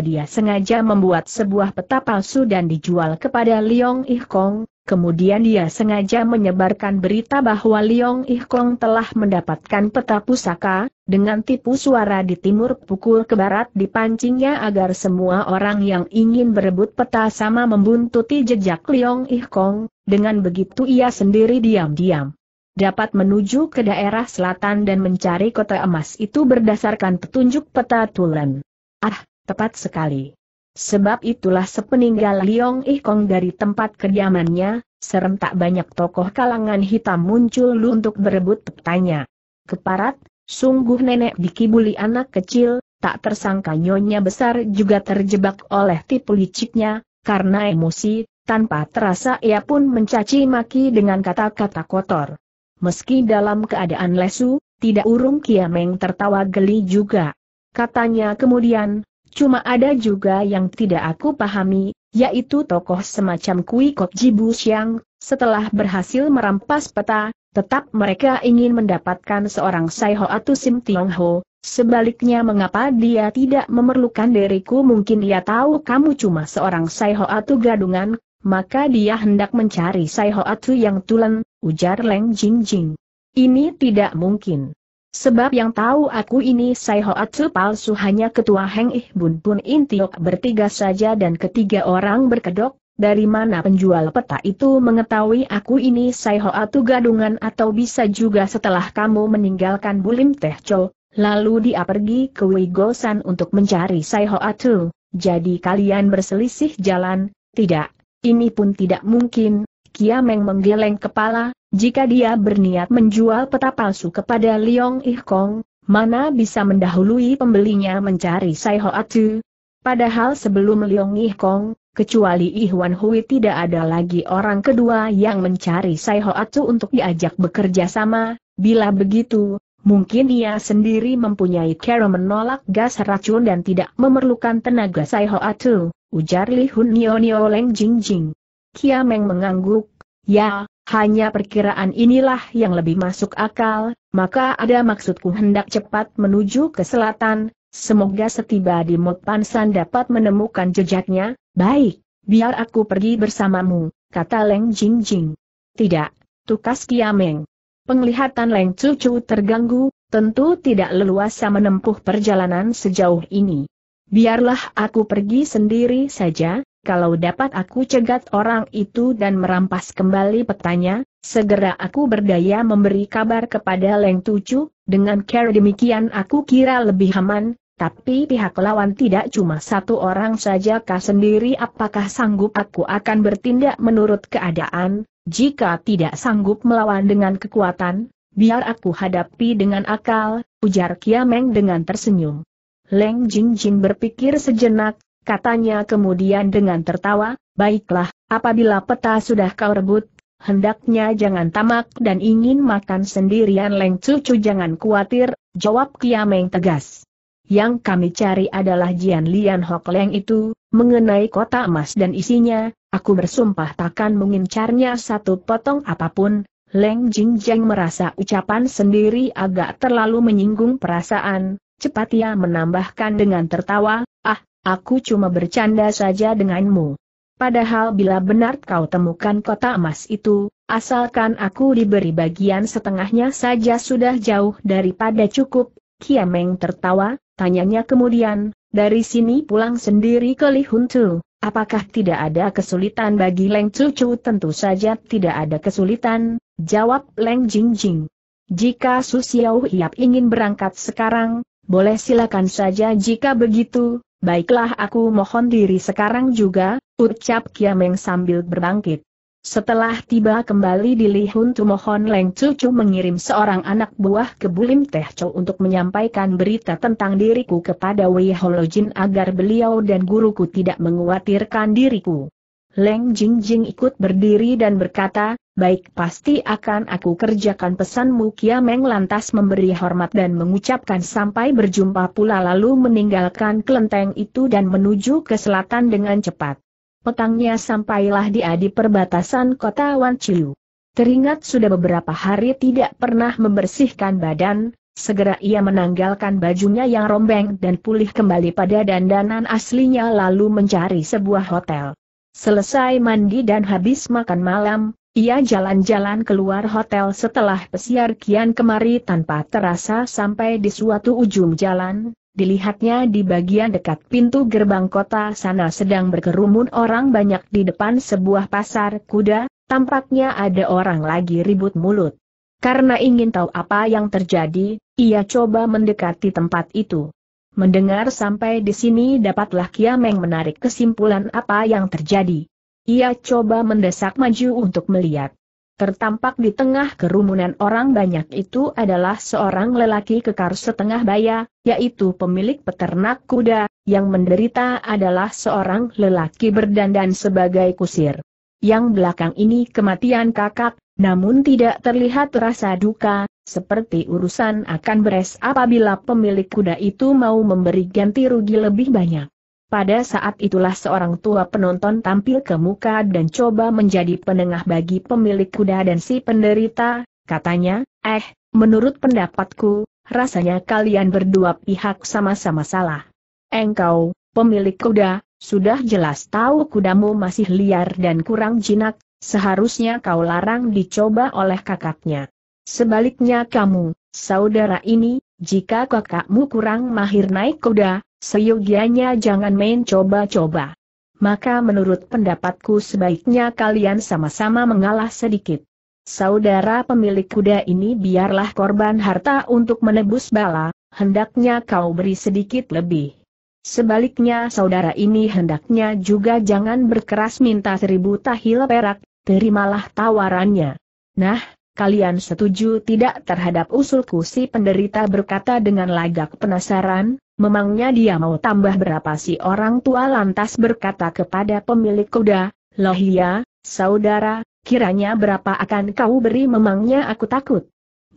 dia sengaja membuat sebuah peta palsu dan dijual kepada Liong Ih kemudian dia sengaja menyebarkan berita bahwa Liong Ih telah mendapatkan peta pusaka, dengan tipu suara di timur pukul ke barat dipancingnya agar semua orang yang ingin berebut peta sama membuntuti jejak Liong Ih dengan begitu ia sendiri diam-diam dapat menuju ke daerah selatan dan mencari kota emas itu berdasarkan petunjuk peta Tulen. Ah, tepat sekali. Sebab itulah sepeninggal Liong Ikong dari tempat kediamannya, serentak banyak tokoh kalangan hitam muncul lu untuk berebut petanya. Keparat, sungguh nenek dikibuli anak kecil, tak tersangka nyonya besar juga terjebak oleh tipu liciknya, karena emosi, tanpa terasa ia pun mencaci maki dengan kata-kata kotor. Meski dalam keadaan lesu, tidak urung Kiameng tertawa geli juga. Katanya kemudian, cuma ada juga yang tidak aku pahami, yaitu tokoh semacam Kui Kok Jibu Xiang, setelah berhasil merampas peta, tetap mereka ingin mendapatkan seorang Saiho atau Sim Tiong Ho, sebaliknya mengapa dia tidak memerlukan diriku mungkin dia tahu kamu cuma seorang Saiho atau gadungan, maka dia hendak mencari Saiho atau yang tulen, ujar Leng Jing Jing. Ini tidak mungkin. Sebab yang tahu aku ini Sai Hoatsu palsu hanya ketua Heng Ih Bun pun Intiok bertiga saja dan ketiga orang berkedok, dari mana penjual peta itu mengetahui aku ini Sai Hoatsu gadungan atau bisa juga setelah kamu meninggalkan Bulim Teh Cho, lalu dia pergi ke Wigosan untuk mencari Sai Hoatsu, jadi kalian berselisih jalan, tidak, ini pun tidak mungkin, Kiameng menggeleng kepala, jika dia berniat menjual peta palsu kepada Liong Ih mana bisa mendahului pembelinya mencari Sai Ho Atu? Padahal sebelum Liong Ih Kong, kecuali Ihwan Hui tidak ada lagi orang kedua yang mencari Sai Ho Atu untuk diajak bekerja sama, bila begitu, mungkin ia sendiri mempunyai cara menolak gas racun dan tidak memerlukan tenaga Sai Ho Atu, ujar Li Hun Nio Nio Leng Jing Jing. Kiameng mengangguk, ya, hanya perkiraan inilah yang lebih masuk akal, maka ada maksudku hendak cepat menuju ke selatan, semoga setiba di Mopansan dapat menemukan jejaknya, baik, biar aku pergi bersamamu, kata Leng Jing Jing. Tidak, tukas Kiameng. Penglihatan Leng Cucu terganggu, tentu tidak leluasa menempuh perjalanan sejauh ini. Biarlah aku pergi sendiri saja, kalau dapat aku cegat orang itu dan merampas kembali petanya, segera aku berdaya memberi kabar kepada Leng Tucu, dengan cara demikian aku kira lebih aman, tapi pihak lawan tidak cuma satu orang saja kah sendiri apakah sanggup aku akan bertindak menurut keadaan, jika tidak sanggup melawan dengan kekuatan, biar aku hadapi dengan akal, ujar Kiameng dengan tersenyum. Leng Jingjing berpikir sejenak, katanya kemudian dengan tertawa, baiklah, apabila peta sudah kau rebut, hendaknya jangan tamak dan ingin makan sendirian Leng Cucu jangan khawatir, jawab Kiameng tegas. Yang kami cari adalah Jian Lian Hok Leng itu, mengenai Kota emas dan isinya, aku bersumpah takkan mengincarnya satu potong apapun. Leng Jing Jeng merasa ucapan sendiri agak terlalu menyinggung perasaan, cepat ia menambahkan dengan tertawa, Aku cuma bercanda saja denganmu. Padahal bila benar kau temukan kota emas itu, asalkan aku diberi bagian setengahnya saja sudah jauh daripada cukup. Kiameng tertawa, tanyanya kemudian, dari sini pulang sendiri ke Li tu? apakah tidak ada kesulitan bagi Leng Cucu? Tentu saja tidak ada kesulitan, jawab Leng Jingjing. Jika Su Xiao Hiap ingin berangkat sekarang, boleh silakan saja jika begitu, Baiklah aku mohon diri sekarang juga, ucap Kiameng sambil berbangkit. Setelah tiba kembali di Lihun Tumohon Leng Cucu mengirim seorang anak buah ke Bulim Teh Cho untuk menyampaikan berita tentang diriku kepada Wei Holojin agar beliau dan guruku tidak menguatirkan diriku. Leng Jingjing ikut berdiri dan berkata, baik pasti akan aku kerjakan pesanmu Kia Meng lantas memberi hormat dan mengucapkan sampai berjumpa pula lalu meninggalkan kelenteng itu dan menuju ke selatan dengan cepat. Petangnya sampailah di adi perbatasan kota Wan Chiu. Teringat sudah beberapa hari tidak pernah membersihkan badan, segera ia menanggalkan bajunya yang rombeng dan pulih kembali pada dandanan aslinya lalu mencari sebuah hotel. Selesai mandi dan habis makan malam, ia jalan-jalan keluar hotel setelah pesiar kian kemari tanpa terasa sampai di suatu ujung jalan, dilihatnya di bagian dekat pintu gerbang kota sana sedang berkerumun orang banyak di depan sebuah pasar kuda, tampaknya ada orang lagi ribut mulut. Karena ingin tahu apa yang terjadi, ia coba mendekati tempat itu. Mendengar sampai di sini dapatlah Kiameng menarik kesimpulan apa yang terjadi. Ia coba mendesak maju untuk melihat. Tertampak di tengah kerumunan orang banyak itu adalah seorang lelaki kekar setengah baya, yaitu pemilik peternak kuda, yang menderita adalah seorang lelaki berdandan sebagai kusir. Yang belakang ini kematian kakak, namun tidak terlihat rasa duka, seperti urusan akan beres apabila pemilik kuda itu mau memberi ganti rugi lebih banyak. Pada saat itulah seorang tua penonton tampil ke muka dan coba menjadi penengah bagi pemilik kuda dan si penderita, katanya, eh, menurut pendapatku, rasanya kalian berdua pihak sama-sama salah. Engkau, pemilik kuda, sudah jelas tahu kudamu masih liar dan kurang jinak, seharusnya kau larang dicoba oleh kakaknya. Sebaliknya kamu, saudara ini, jika kakakmu kurang mahir naik kuda, Seyugianya jangan main coba-coba. Maka menurut pendapatku sebaiknya kalian sama-sama mengalah sedikit. Saudara pemilik kuda ini biarlah korban harta untuk menebus bala, hendaknya kau beri sedikit lebih. Sebaliknya saudara ini hendaknya juga jangan berkeras minta seribu tahil perak, terimalah tawarannya. Nah, kalian setuju tidak terhadap usulku si penderita berkata dengan lagak penasaran, memangnya dia mau tambah berapa si orang tua lantas berkata kepada pemilik kuda, Lohia, saudara, kiranya berapa akan kau beri memangnya aku takut.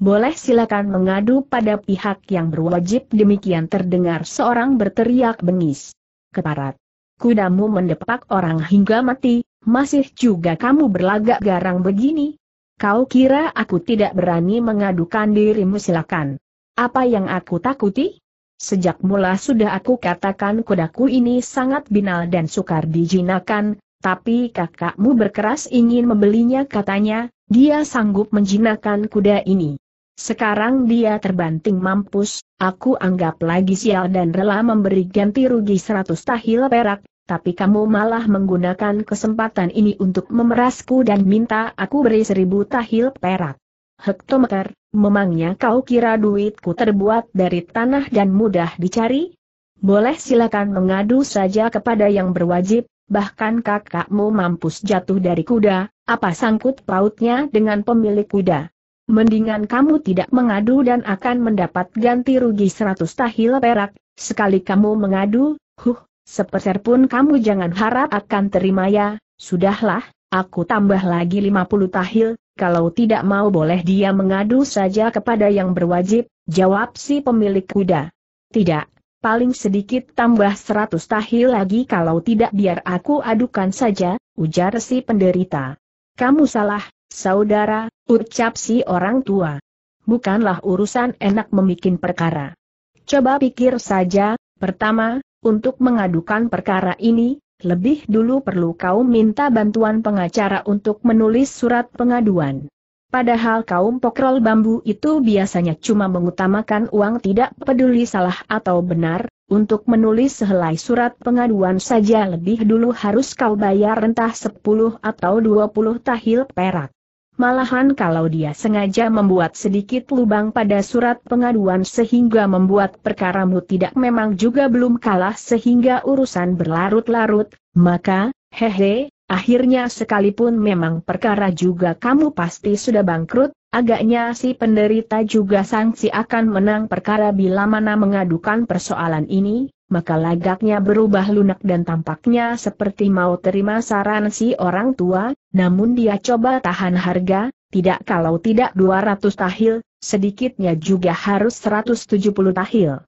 Boleh silakan mengadu pada pihak yang berwajib demikian terdengar seorang berteriak bengis. Keparat. Kudamu mendepak orang hingga mati, masih juga kamu berlagak garang begini, Kau kira aku tidak berani mengadukan dirimu silakan. Apa yang aku takuti? Sejak mula sudah aku katakan kudaku ini sangat binal dan sukar dijinakan, tapi kakakmu berkeras ingin membelinya katanya, dia sanggup menjinakan kuda ini. Sekarang dia terbanting mampus, aku anggap lagi sial dan rela memberi ganti rugi seratus tahil perak, tapi kamu malah menggunakan kesempatan ini untuk memerasku dan minta aku beri seribu tahil perak. Hektometer, memangnya kau kira duitku terbuat dari tanah dan mudah dicari? Boleh silakan mengadu saja kepada yang berwajib, bahkan kakakmu mampus jatuh dari kuda, apa sangkut pautnya dengan pemilik kuda? Mendingan kamu tidak mengadu dan akan mendapat ganti rugi seratus tahil perak, sekali kamu mengadu, huh, Sepeser pun kamu jangan harap akan terima ya, sudahlah, aku tambah lagi 50 tahil, kalau tidak mau boleh dia mengadu saja kepada yang berwajib, jawab si pemilik kuda. Tidak, paling sedikit tambah 100 tahil lagi kalau tidak biar aku adukan saja, ujar si penderita. Kamu salah, saudara, ucap si orang tua. Bukanlah urusan enak memikin perkara. Coba pikir saja, pertama, untuk mengadukan perkara ini, lebih dulu perlu kau minta bantuan pengacara untuk menulis surat pengaduan. Padahal kaum pokrol bambu itu biasanya cuma mengutamakan uang tidak peduli salah atau benar, untuk menulis sehelai surat pengaduan saja lebih dulu harus kau bayar rentah 10 atau 20 tahil perak. Malahan kalau dia sengaja membuat sedikit lubang pada surat pengaduan sehingga membuat perkaramu tidak memang juga belum kalah sehingga urusan berlarut-larut, maka, hehe, akhirnya sekalipun memang perkara juga kamu pasti sudah bangkrut, agaknya si penderita juga sangsi akan menang perkara bila mana mengadukan persoalan ini, maka lagaknya berubah lunak dan tampaknya seperti mau terima saran si orang tua, namun dia coba tahan harga, tidak kalau tidak 200 tahil, sedikitnya juga harus 170 tahil.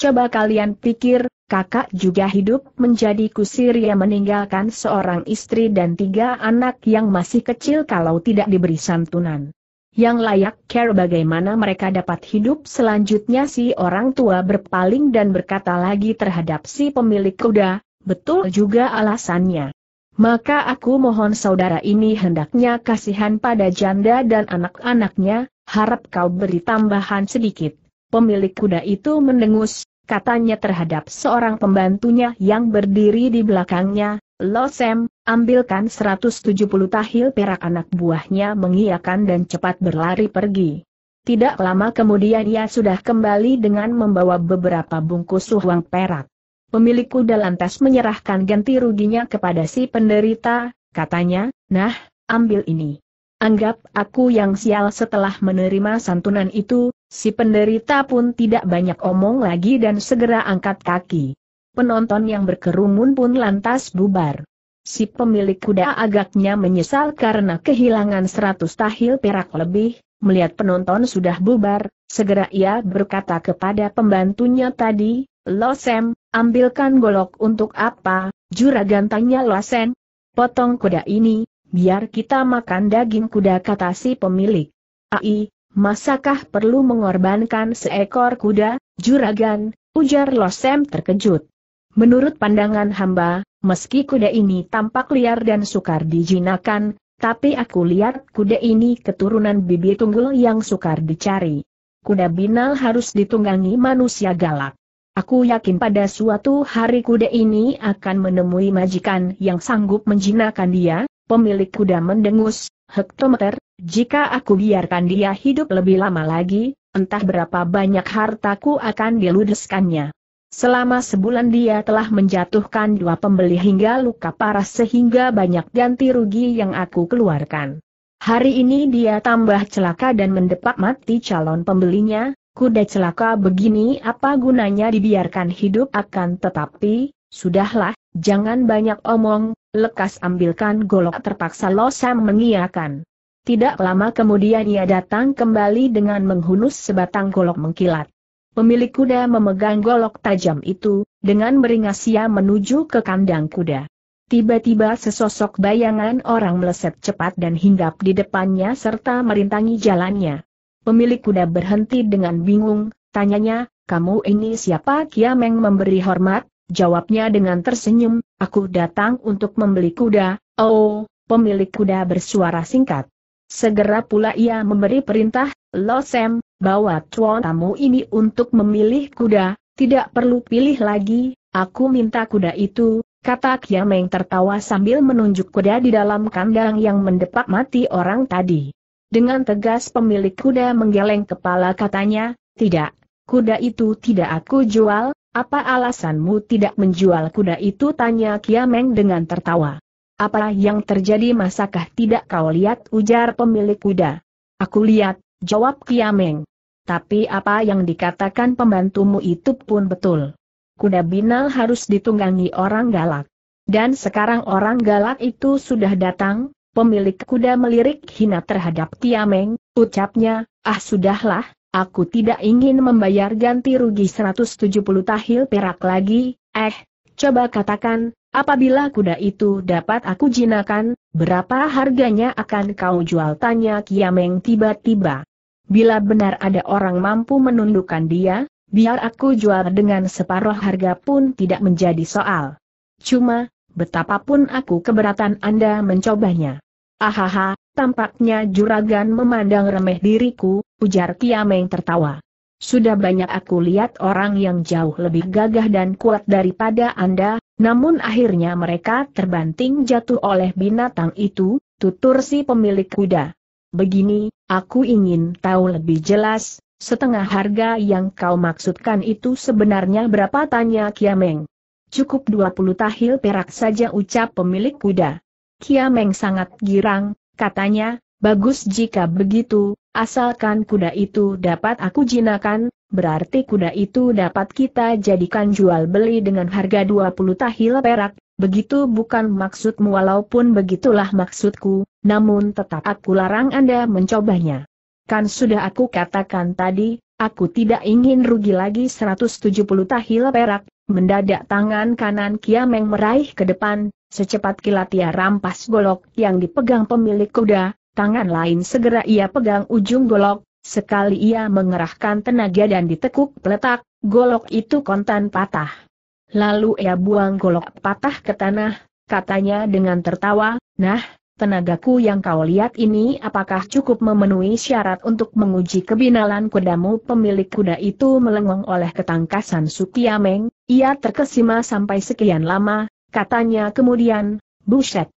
Coba kalian pikir, kakak juga hidup menjadi kusir yang meninggalkan seorang istri dan tiga anak yang masih kecil kalau tidak diberi santunan yang layak care bagaimana mereka dapat hidup selanjutnya si orang tua berpaling dan berkata lagi terhadap si pemilik kuda, betul juga alasannya. Maka aku mohon saudara ini hendaknya kasihan pada janda dan anak-anaknya, harap kau beri tambahan sedikit. Pemilik kuda itu mendengus, katanya terhadap seorang pembantunya yang berdiri di belakangnya, Losem ambilkan 170 tahil perak anak buahnya mengiakan dan cepat berlari pergi. Tidak lama kemudian ia sudah kembali dengan membawa beberapa bungkus uang perak. Pemilik kuda lantas menyerahkan ganti ruginya kepada si penderita, katanya, nah, ambil ini. Anggap aku yang sial setelah menerima santunan itu, si penderita pun tidak banyak omong lagi dan segera angkat kaki. Penonton yang berkerumun pun lantas bubar si pemilik kuda agaknya menyesal karena kehilangan seratus tahil perak lebih, melihat penonton sudah bubar, segera ia berkata kepada pembantunya tadi, Losem, ambilkan golok untuk apa, juragan tanya Losem, potong kuda ini, biar kita makan daging kuda kata si pemilik. Ai, masakah perlu mengorbankan seekor kuda, juragan, ujar Losem terkejut. Menurut pandangan hamba, Meski kuda ini tampak liar dan sukar dijinakan, tapi aku lihat kuda ini keturunan bibit tunggul yang sukar dicari. Kuda binal harus ditunggangi manusia galak. Aku yakin pada suatu hari kuda ini akan menemui majikan yang sanggup menjinakkan dia, pemilik kuda mendengus, hektometer, jika aku biarkan dia hidup lebih lama lagi, entah berapa banyak hartaku akan diludeskannya. Selama sebulan dia telah menjatuhkan dua pembeli hingga luka parah sehingga banyak ganti rugi yang aku keluarkan. Hari ini dia tambah celaka dan mendepak mati calon pembelinya, kuda celaka begini apa gunanya dibiarkan hidup akan tetapi, sudahlah, jangan banyak omong, lekas ambilkan golok terpaksa Losam mengiakan. Tidak lama kemudian ia datang kembali dengan menghunus sebatang golok mengkilat. Pemilik kuda memegang golok tajam itu, dengan meringas ia menuju ke kandang kuda. Tiba-tiba sesosok bayangan orang meleset cepat dan hinggap di depannya serta merintangi jalannya. Pemilik kuda berhenti dengan bingung, tanyanya, kamu ini siapa Kiameng memberi hormat? Jawabnya dengan tersenyum, aku datang untuk membeli kuda, oh, pemilik kuda bersuara singkat. Segera pula ia memberi perintah, losem bawa tuan tamu ini untuk memilih kuda, tidak perlu pilih lagi, aku minta kuda itu, kata Kiameng tertawa sambil menunjuk kuda di dalam kandang yang mendepak mati orang tadi. Dengan tegas pemilik kuda menggeleng kepala katanya, tidak, kuda itu tidak aku jual, apa alasanmu tidak menjual kuda itu tanya Kiameng dengan tertawa. Apa yang terjadi masakah tidak kau lihat ujar pemilik kuda. Aku lihat, Jawab Kiameng. Tapi apa yang dikatakan pembantumu itu pun betul. Kuda binal harus ditunggangi orang galak. Dan sekarang orang galak itu sudah datang, pemilik kuda melirik hina terhadap Kiameng, ucapnya, ah sudahlah, aku tidak ingin membayar ganti rugi 170 tahil perak lagi, eh, coba katakan, apabila kuda itu dapat aku jinakan, berapa harganya akan kau jual tanya Kiameng tiba-tiba. Bila benar ada orang mampu menundukkan dia, biar aku jual dengan separuh harga pun tidak menjadi soal. Cuma, betapapun aku keberatan Anda mencobanya. Ahaha, tampaknya juragan memandang remeh diriku, ujar Kiameng tertawa. Sudah banyak aku lihat orang yang jauh lebih gagah dan kuat daripada Anda, namun akhirnya mereka terbanting jatuh oleh binatang itu, tutur si pemilik kuda. Begini, aku ingin tahu lebih jelas, setengah harga yang kau maksudkan itu sebenarnya berapa tanya Kiameng. Cukup 20 tahil perak saja ucap pemilik kuda. Kiameng sangat girang, katanya, bagus jika begitu, asalkan kuda itu dapat aku jinakan, berarti kuda itu dapat kita jadikan jual beli dengan harga 20 tahil perak, Begitu bukan maksudmu walaupun begitulah maksudku, namun tetap aku larang Anda mencobanya. Kan sudah aku katakan tadi, aku tidak ingin rugi lagi 170 tahil perak, mendadak tangan kanan Kiameng meraih ke depan, secepat kilat ia rampas golok yang dipegang pemilik kuda, tangan lain segera ia pegang ujung golok, sekali ia mengerahkan tenaga dan ditekuk peletak, golok itu kontan patah. Lalu ia buang golok patah ke tanah, katanya dengan tertawa, nah, tenagaku yang kau lihat ini apakah cukup memenuhi syarat untuk menguji kebinalan kudamu pemilik kuda itu melengong oleh ketangkasan Sukiameng, ia terkesima sampai sekian lama, katanya kemudian, buset.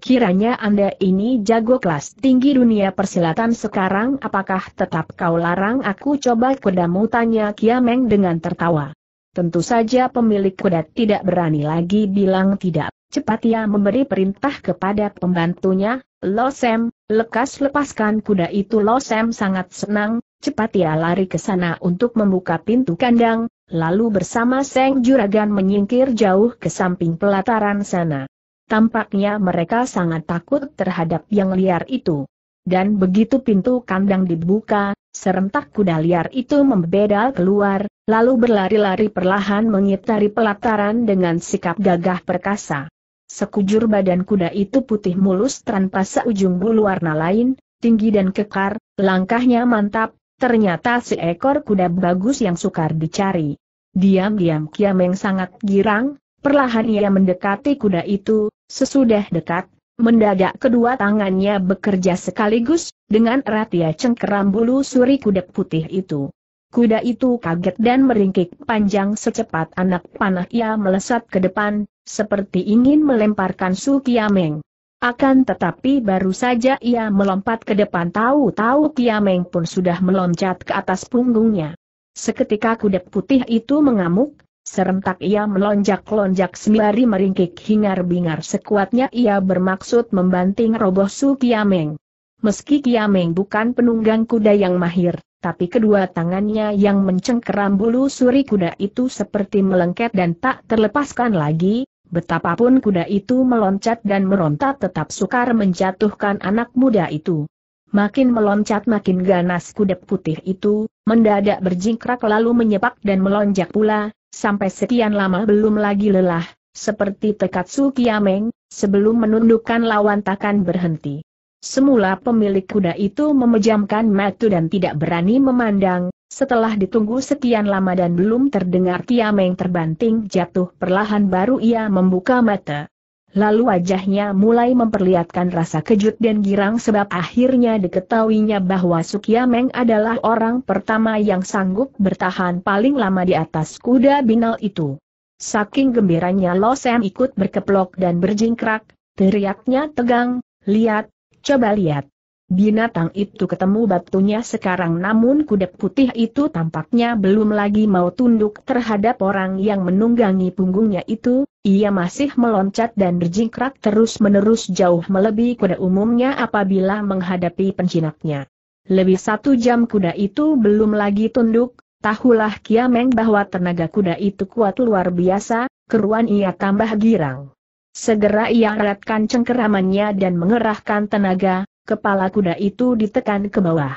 Kiranya Anda ini jago kelas tinggi dunia persilatan sekarang apakah tetap kau larang aku coba kudamu tanya Kiameng dengan tertawa. Tentu saja pemilik kuda tidak berani lagi bilang tidak. Cepat ia memberi perintah kepada pembantunya, Losem, lekas lepaskan kuda itu Losem sangat senang, cepat ia lari ke sana untuk membuka pintu kandang, lalu bersama Seng Juragan menyingkir jauh ke samping pelataran sana. Tampaknya mereka sangat takut terhadap yang liar itu dan begitu pintu kandang dibuka, serentak kuda liar itu membedal keluar, lalu berlari-lari perlahan mengitari pelataran dengan sikap gagah perkasa. Sekujur badan kuda itu putih mulus tanpa seujung bulu warna lain, tinggi dan kekar, langkahnya mantap, ternyata seekor kuda bagus yang sukar dicari. Diam-diam Kiameng sangat girang, perlahan ia mendekati kuda itu, sesudah dekat, Mendadak kedua tangannya bekerja sekaligus, dengan erat ia cengkeram bulu suri kuda putih itu. Kuda itu kaget dan meringkik panjang secepat anak panah ia melesat ke depan, seperti ingin melemparkan Su Kiameng. Akan tetapi baru saja ia melompat ke depan tahu-tahu Kiameng pun sudah meloncat ke atas punggungnya. Seketika kuda putih itu mengamuk, Serentak ia melonjak-lonjak sembari meringkik hingar-bingar sekuatnya ia bermaksud membanting roboh Su Kiameng. Meski Kiameng bukan penunggang kuda yang mahir, tapi kedua tangannya yang mencengkeram bulu suri kuda itu seperti melengket dan tak terlepaskan lagi, betapapun kuda itu meloncat dan meronta tetap sukar menjatuhkan anak muda itu. Makin meloncat makin ganas kuda putih itu, mendadak berjingkrak lalu menyepak dan melonjak pula, sampai sekian lama belum lagi lelah, seperti Su Kiameng, sebelum menundukkan lawan takkan berhenti. Semula pemilik kuda itu memejamkan mata dan tidak berani memandang, setelah ditunggu sekian lama dan belum terdengar Kiameng terbanting jatuh perlahan baru ia membuka mata. Lalu wajahnya mulai memperlihatkan rasa kejut dan girang sebab akhirnya diketahuinya bahwa Sukiameng adalah orang pertama yang sanggup bertahan paling lama di atas kuda binal itu. Saking gembiranya Losem ikut berkeplok dan berjingkrak, teriaknya tegang, lihat, coba lihat. Binatang itu ketemu batunya sekarang namun kuda putih itu tampaknya belum lagi mau tunduk terhadap orang yang menunggangi punggungnya itu, ia masih meloncat dan berjingkrak terus-menerus jauh melebihi kuda umumnya apabila menghadapi penjinaknya. Lebih satu jam kuda itu belum lagi tunduk, tahulah Kiameng bahwa tenaga kuda itu kuat luar biasa, keruan ia tambah girang. Segera ia eratkan cengkeramannya dan mengerahkan tenaga, Kepala kuda itu ditekan ke bawah.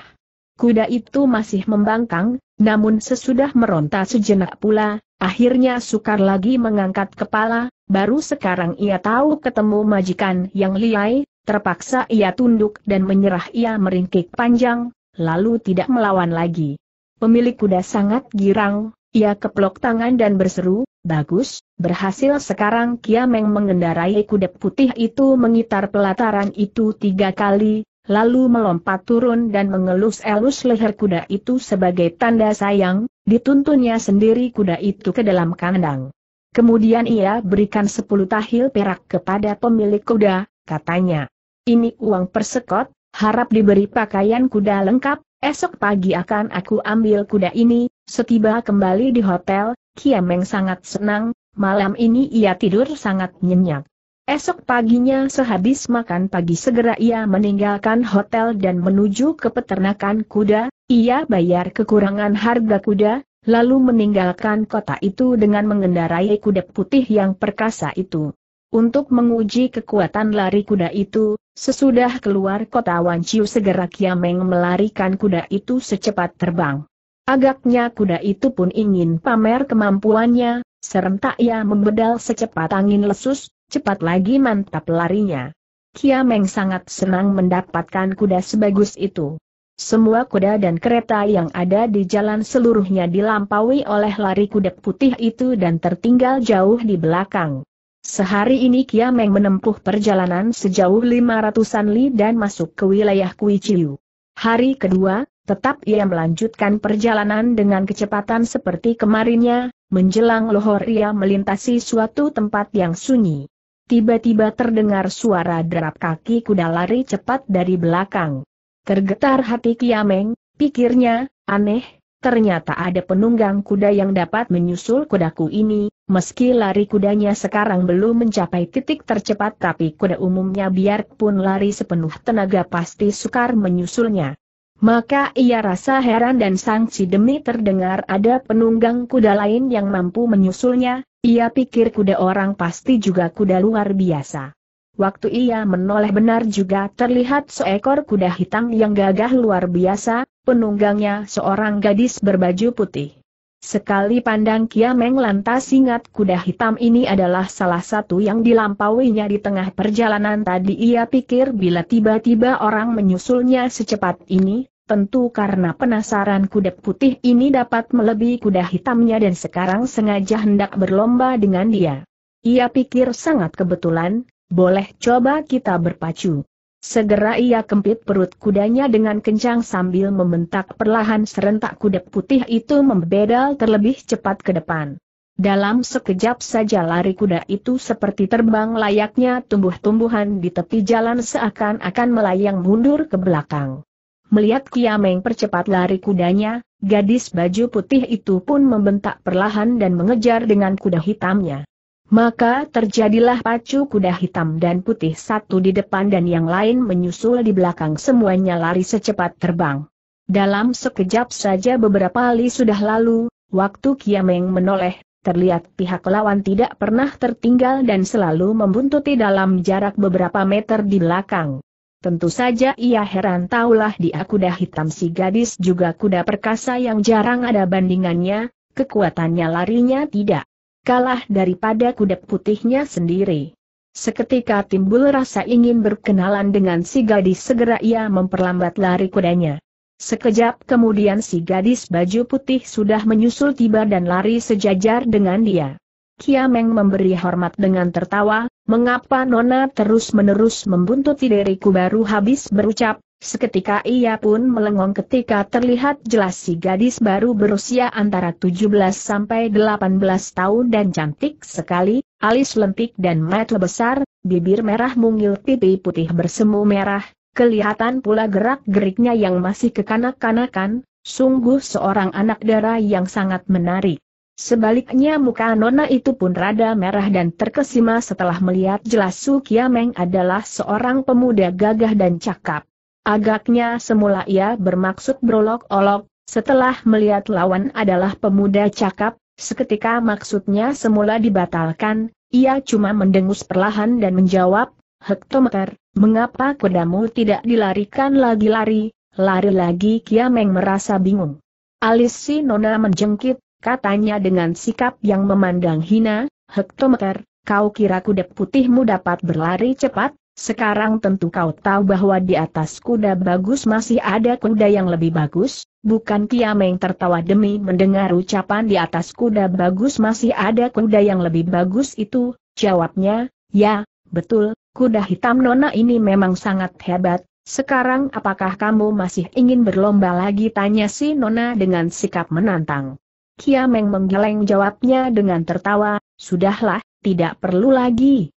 Kuda itu masih membangkang, namun sesudah meronta sejenak pula, akhirnya sukar lagi mengangkat kepala, baru sekarang ia tahu ketemu majikan yang liai, terpaksa ia tunduk dan menyerah ia meringkik panjang, lalu tidak melawan lagi. Pemilik kuda sangat girang, ia keplok tangan dan berseru, Bagus, berhasil sekarang Kiameng mengendarai kuda putih itu mengitar pelataran itu tiga kali, lalu melompat turun dan mengelus-elus leher kuda itu sebagai tanda sayang, dituntunnya sendiri kuda itu ke dalam kandang. Kemudian ia berikan sepuluh tahil perak kepada pemilik kuda, katanya. Ini uang persekot, harap diberi pakaian kuda lengkap, esok pagi akan aku ambil kuda ini, Setiba kembali di hotel, Kiameng sangat senang, malam ini ia tidur sangat nyenyak. Esok paginya sehabis makan pagi segera ia meninggalkan hotel dan menuju ke peternakan kuda, ia bayar kekurangan harga kuda, lalu meninggalkan kota itu dengan mengendarai kuda putih yang perkasa itu. Untuk menguji kekuatan lari kuda itu, sesudah keluar kota Wanciu segera Kiameng melarikan kuda itu secepat terbang. Agaknya kuda itu pun ingin pamer kemampuannya, serentak ia membedal secepat angin lesus, cepat lagi mantap larinya. Kiameng sangat senang mendapatkan kuda sebagus itu. Semua kuda dan kereta yang ada di jalan seluruhnya dilampaui oleh lari kuda putih itu dan tertinggal jauh di belakang. Sehari ini Kiameng menempuh perjalanan sejauh lima ratusan li dan masuk ke wilayah Kuiciu. Hari kedua, Tetap ia melanjutkan perjalanan dengan kecepatan seperti kemarinnya, menjelang lohor ia melintasi suatu tempat yang sunyi. Tiba-tiba terdengar suara derap kaki kuda lari cepat dari belakang. Tergetar hati Kiameng, pikirnya, aneh, ternyata ada penunggang kuda yang dapat menyusul kudaku ini, meski lari kudanya sekarang belum mencapai titik tercepat tapi kuda umumnya biarpun lari sepenuh tenaga pasti sukar menyusulnya. Maka ia rasa heran dan sangsi demi terdengar ada penunggang kuda lain yang mampu menyusulnya, ia pikir kuda orang pasti juga kuda luar biasa. Waktu ia menoleh benar juga terlihat seekor kuda hitam yang gagah luar biasa, penunggangnya seorang gadis berbaju putih. Sekali pandang Kiameng lantas ingat kuda hitam ini adalah salah satu yang dilampauinya di tengah perjalanan tadi ia pikir bila tiba-tiba orang menyusulnya secepat ini, tentu karena penasaran kuda putih ini dapat melebihi kuda hitamnya dan sekarang sengaja hendak berlomba dengan dia. Ia pikir sangat kebetulan, boleh coba kita berpacu. Segera ia kempit perut kudanya dengan kencang sambil membentak perlahan serentak kuda putih itu membedal terlebih cepat ke depan. Dalam sekejap saja lari kuda itu seperti terbang layaknya tumbuh-tumbuhan di tepi jalan seakan-akan melayang mundur ke belakang. Melihat Kiameng percepat lari kudanya, gadis baju putih itu pun membentak perlahan dan mengejar dengan kuda hitamnya. Maka terjadilah pacu kuda hitam dan putih satu di depan dan yang lain menyusul di belakang semuanya lari secepat terbang. Dalam sekejap saja beberapa kali sudah lalu, waktu Kiameng menoleh, terlihat pihak lawan tidak pernah tertinggal dan selalu membuntuti dalam jarak beberapa meter di belakang. Tentu saja ia heran taulah di kuda hitam si gadis juga kuda perkasa yang jarang ada bandingannya, kekuatannya larinya tidak kalah daripada kuda putihnya sendiri. Seketika timbul rasa ingin berkenalan dengan si gadis segera ia memperlambat lari kudanya. Sekejap kemudian si gadis baju putih sudah menyusul tiba dan lari sejajar dengan dia. Kiameng memberi hormat dengan tertawa, mengapa Nona terus-menerus membuntuti diriku baru habis berucap, Seketika ia pun melengong ketika terlihat jelas si gadis baru berusia antara 17 sampai 18 tahun dan cantik sekali, alis lentik dan mata besar, bibir merah mungil pipi putih bersemu merah, kelihatan pula gerak-geriknya yang masih kekanak-kanakan, sungguh seorang anak dara yang sangat menarik. Sebaliknya muka Nona itu pun rada merah dan terkesima setelah melihat jelas Su Kiameng adalah seorang pemuda gagah dan cakap. Agaknya semula ia bermaksud berolok-olok, setelah melihat lawan adalah pemuda cakap, seketika maksudnya semula dibatalkan, ia cuma mendengus perlahan dan menjawab, Hektometer, mengapa kudamu tidak dilarikan lagi-lari, lari lagi Kiameng merasa bingung. Alis si Nona menjengkit, katanya dengan sikap yang memandang hina, Hektometer, kau kira kuda putihmu dapat berlari cepat? Sekarang tentu kau tahu bahwa di atas kuda bagus masih ada kuda yang lebih bagus, bukan Kiameng tertawa demi mendengar ucapan di atas kuda bagus masih ada kuda yang lebih bagus itu, jawabnya, ya, betul, kuda hitam nona ini memang sangat hebat, sekarang apakah kamu masih ingin berlomba lagi tanya si nona dengan sikap menantang. Kiameng menggeleng jawabnya dengan tertawa, sudahlah, tidak perlu lagi.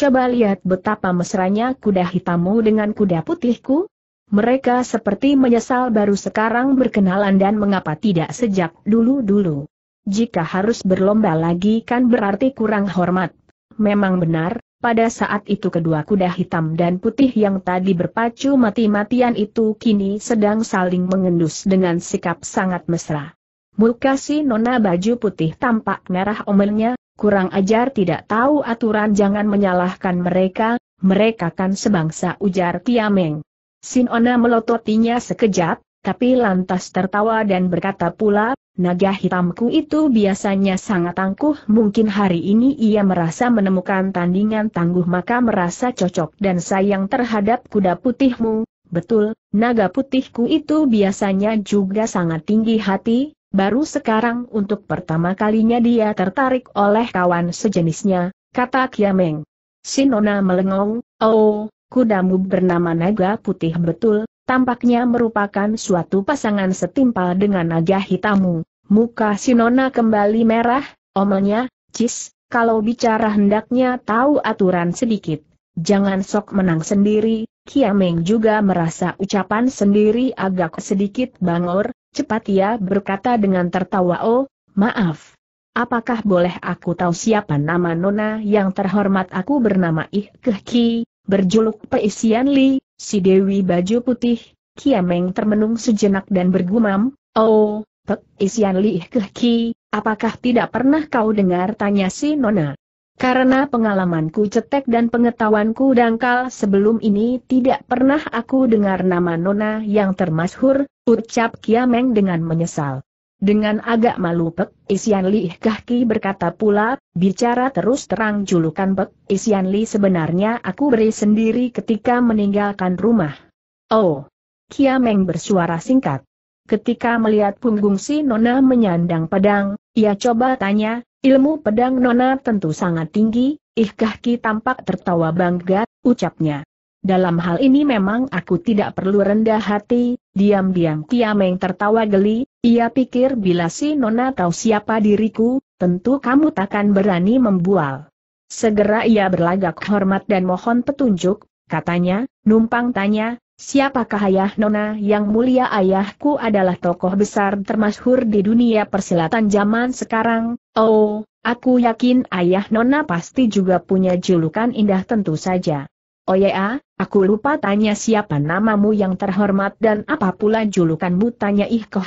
Coba lihat betapa mesranya kuda hitammu dengan kuda putihku. Mereka seperti menyesal baru sekarang berkenalan dan mengapa tidak sejak dulu-dulu. Jika harus berlomba lagi kan berarti kurang hormat. Memang benar, pada saat itu kedua kuda hitam dan putih yang tadi berpacu mati-matian itu kini sedang saling mengendus dengan sikap sangat mesra. Muka si nona baju putih tampak merah omelnya, kurang ajar tidak tahu aturan jangan menyalahkan mereka, mereka kan sebangsa ujar Tiameng. Sinona melototinya sekejap, tapi lantas tertawa dan berkata pula, naga hitamku itu biasanya sangat tangguh mungkin hari ini ia merasa menemukan tandingan tangguh maka merasa cocok dan sayang terhadap kuda putihmu, betul, naga putihku itu biasanya juga sangat tinggi hati, Baru sekarang untuk pertama kalinya dia tertarik oleh kawan sejenisnya, kata Kiameng. Sinona melengong, oh, kudamu bernama naga putih betul, tampaknya merupakan suatu pasangan setimpal dengan naga hitamu. Muka Sinona kembali merah, omelnya, cis, kalau bicara hendaknya tahu aturan sedikit. Jangan sok menang sendiri, Kiameng juga merasa ucapan sendiri agak sedikit bangor, Cepat ia berkata dengan tertawa oh, maaf. Apakah boleh aku tahu siapa nama Nona yang terhormat aku bernama Ih Kehki, berjuluk Peisian Li, si Dewi Baju Putih, Kiameng termenung sejenak dan bergumam, oh, Peisian Li Ih Kehki, apakah tidak pernah kau dengar tanya si Nona? Karena pengalamanku cetek dan pengetahuanku dangkal sebelum ini tidak pernah aku dengar nama Nona yang termasyhur, Ucap Kiameng dengan menyesal. Dengan agak malu Pek Isian Li Kahki berkata pula, bicara terus terang julukan Pek Isian Li sebenarnya aku beri sendiri ketika meninggalkan rumah. Oh! Kiameng bersuara singkat. Ketika melihat punggung si Nona menyandang pedang, ia coba tanya, ilmu pedang Nona tentu sangat tinggi, Ih Kahki tampak tertawa bangga, ucapnya. Dalam hal ini memang aku tidak perlu rendah hati, Diam-diam Kiameng tertawa geli, ia pikir bila si Nona tahu siapa diriku, tentu kamu takkan berani membual. Segera ia berlagak hormat dan mohon petunjuk, katanya, numpang tanya, siapakah ayah Nona yang mulia ayahku adalah tokoh besar termasyhur di dunia persilatan zaman sekarang, oh, aku yakin ayah Nona pasti juga punya julukan indah tentu saja. Oh ya, aku lupa tanya siapa namamu yang terhormat dan apa pula julukanmu tanya Ih Koh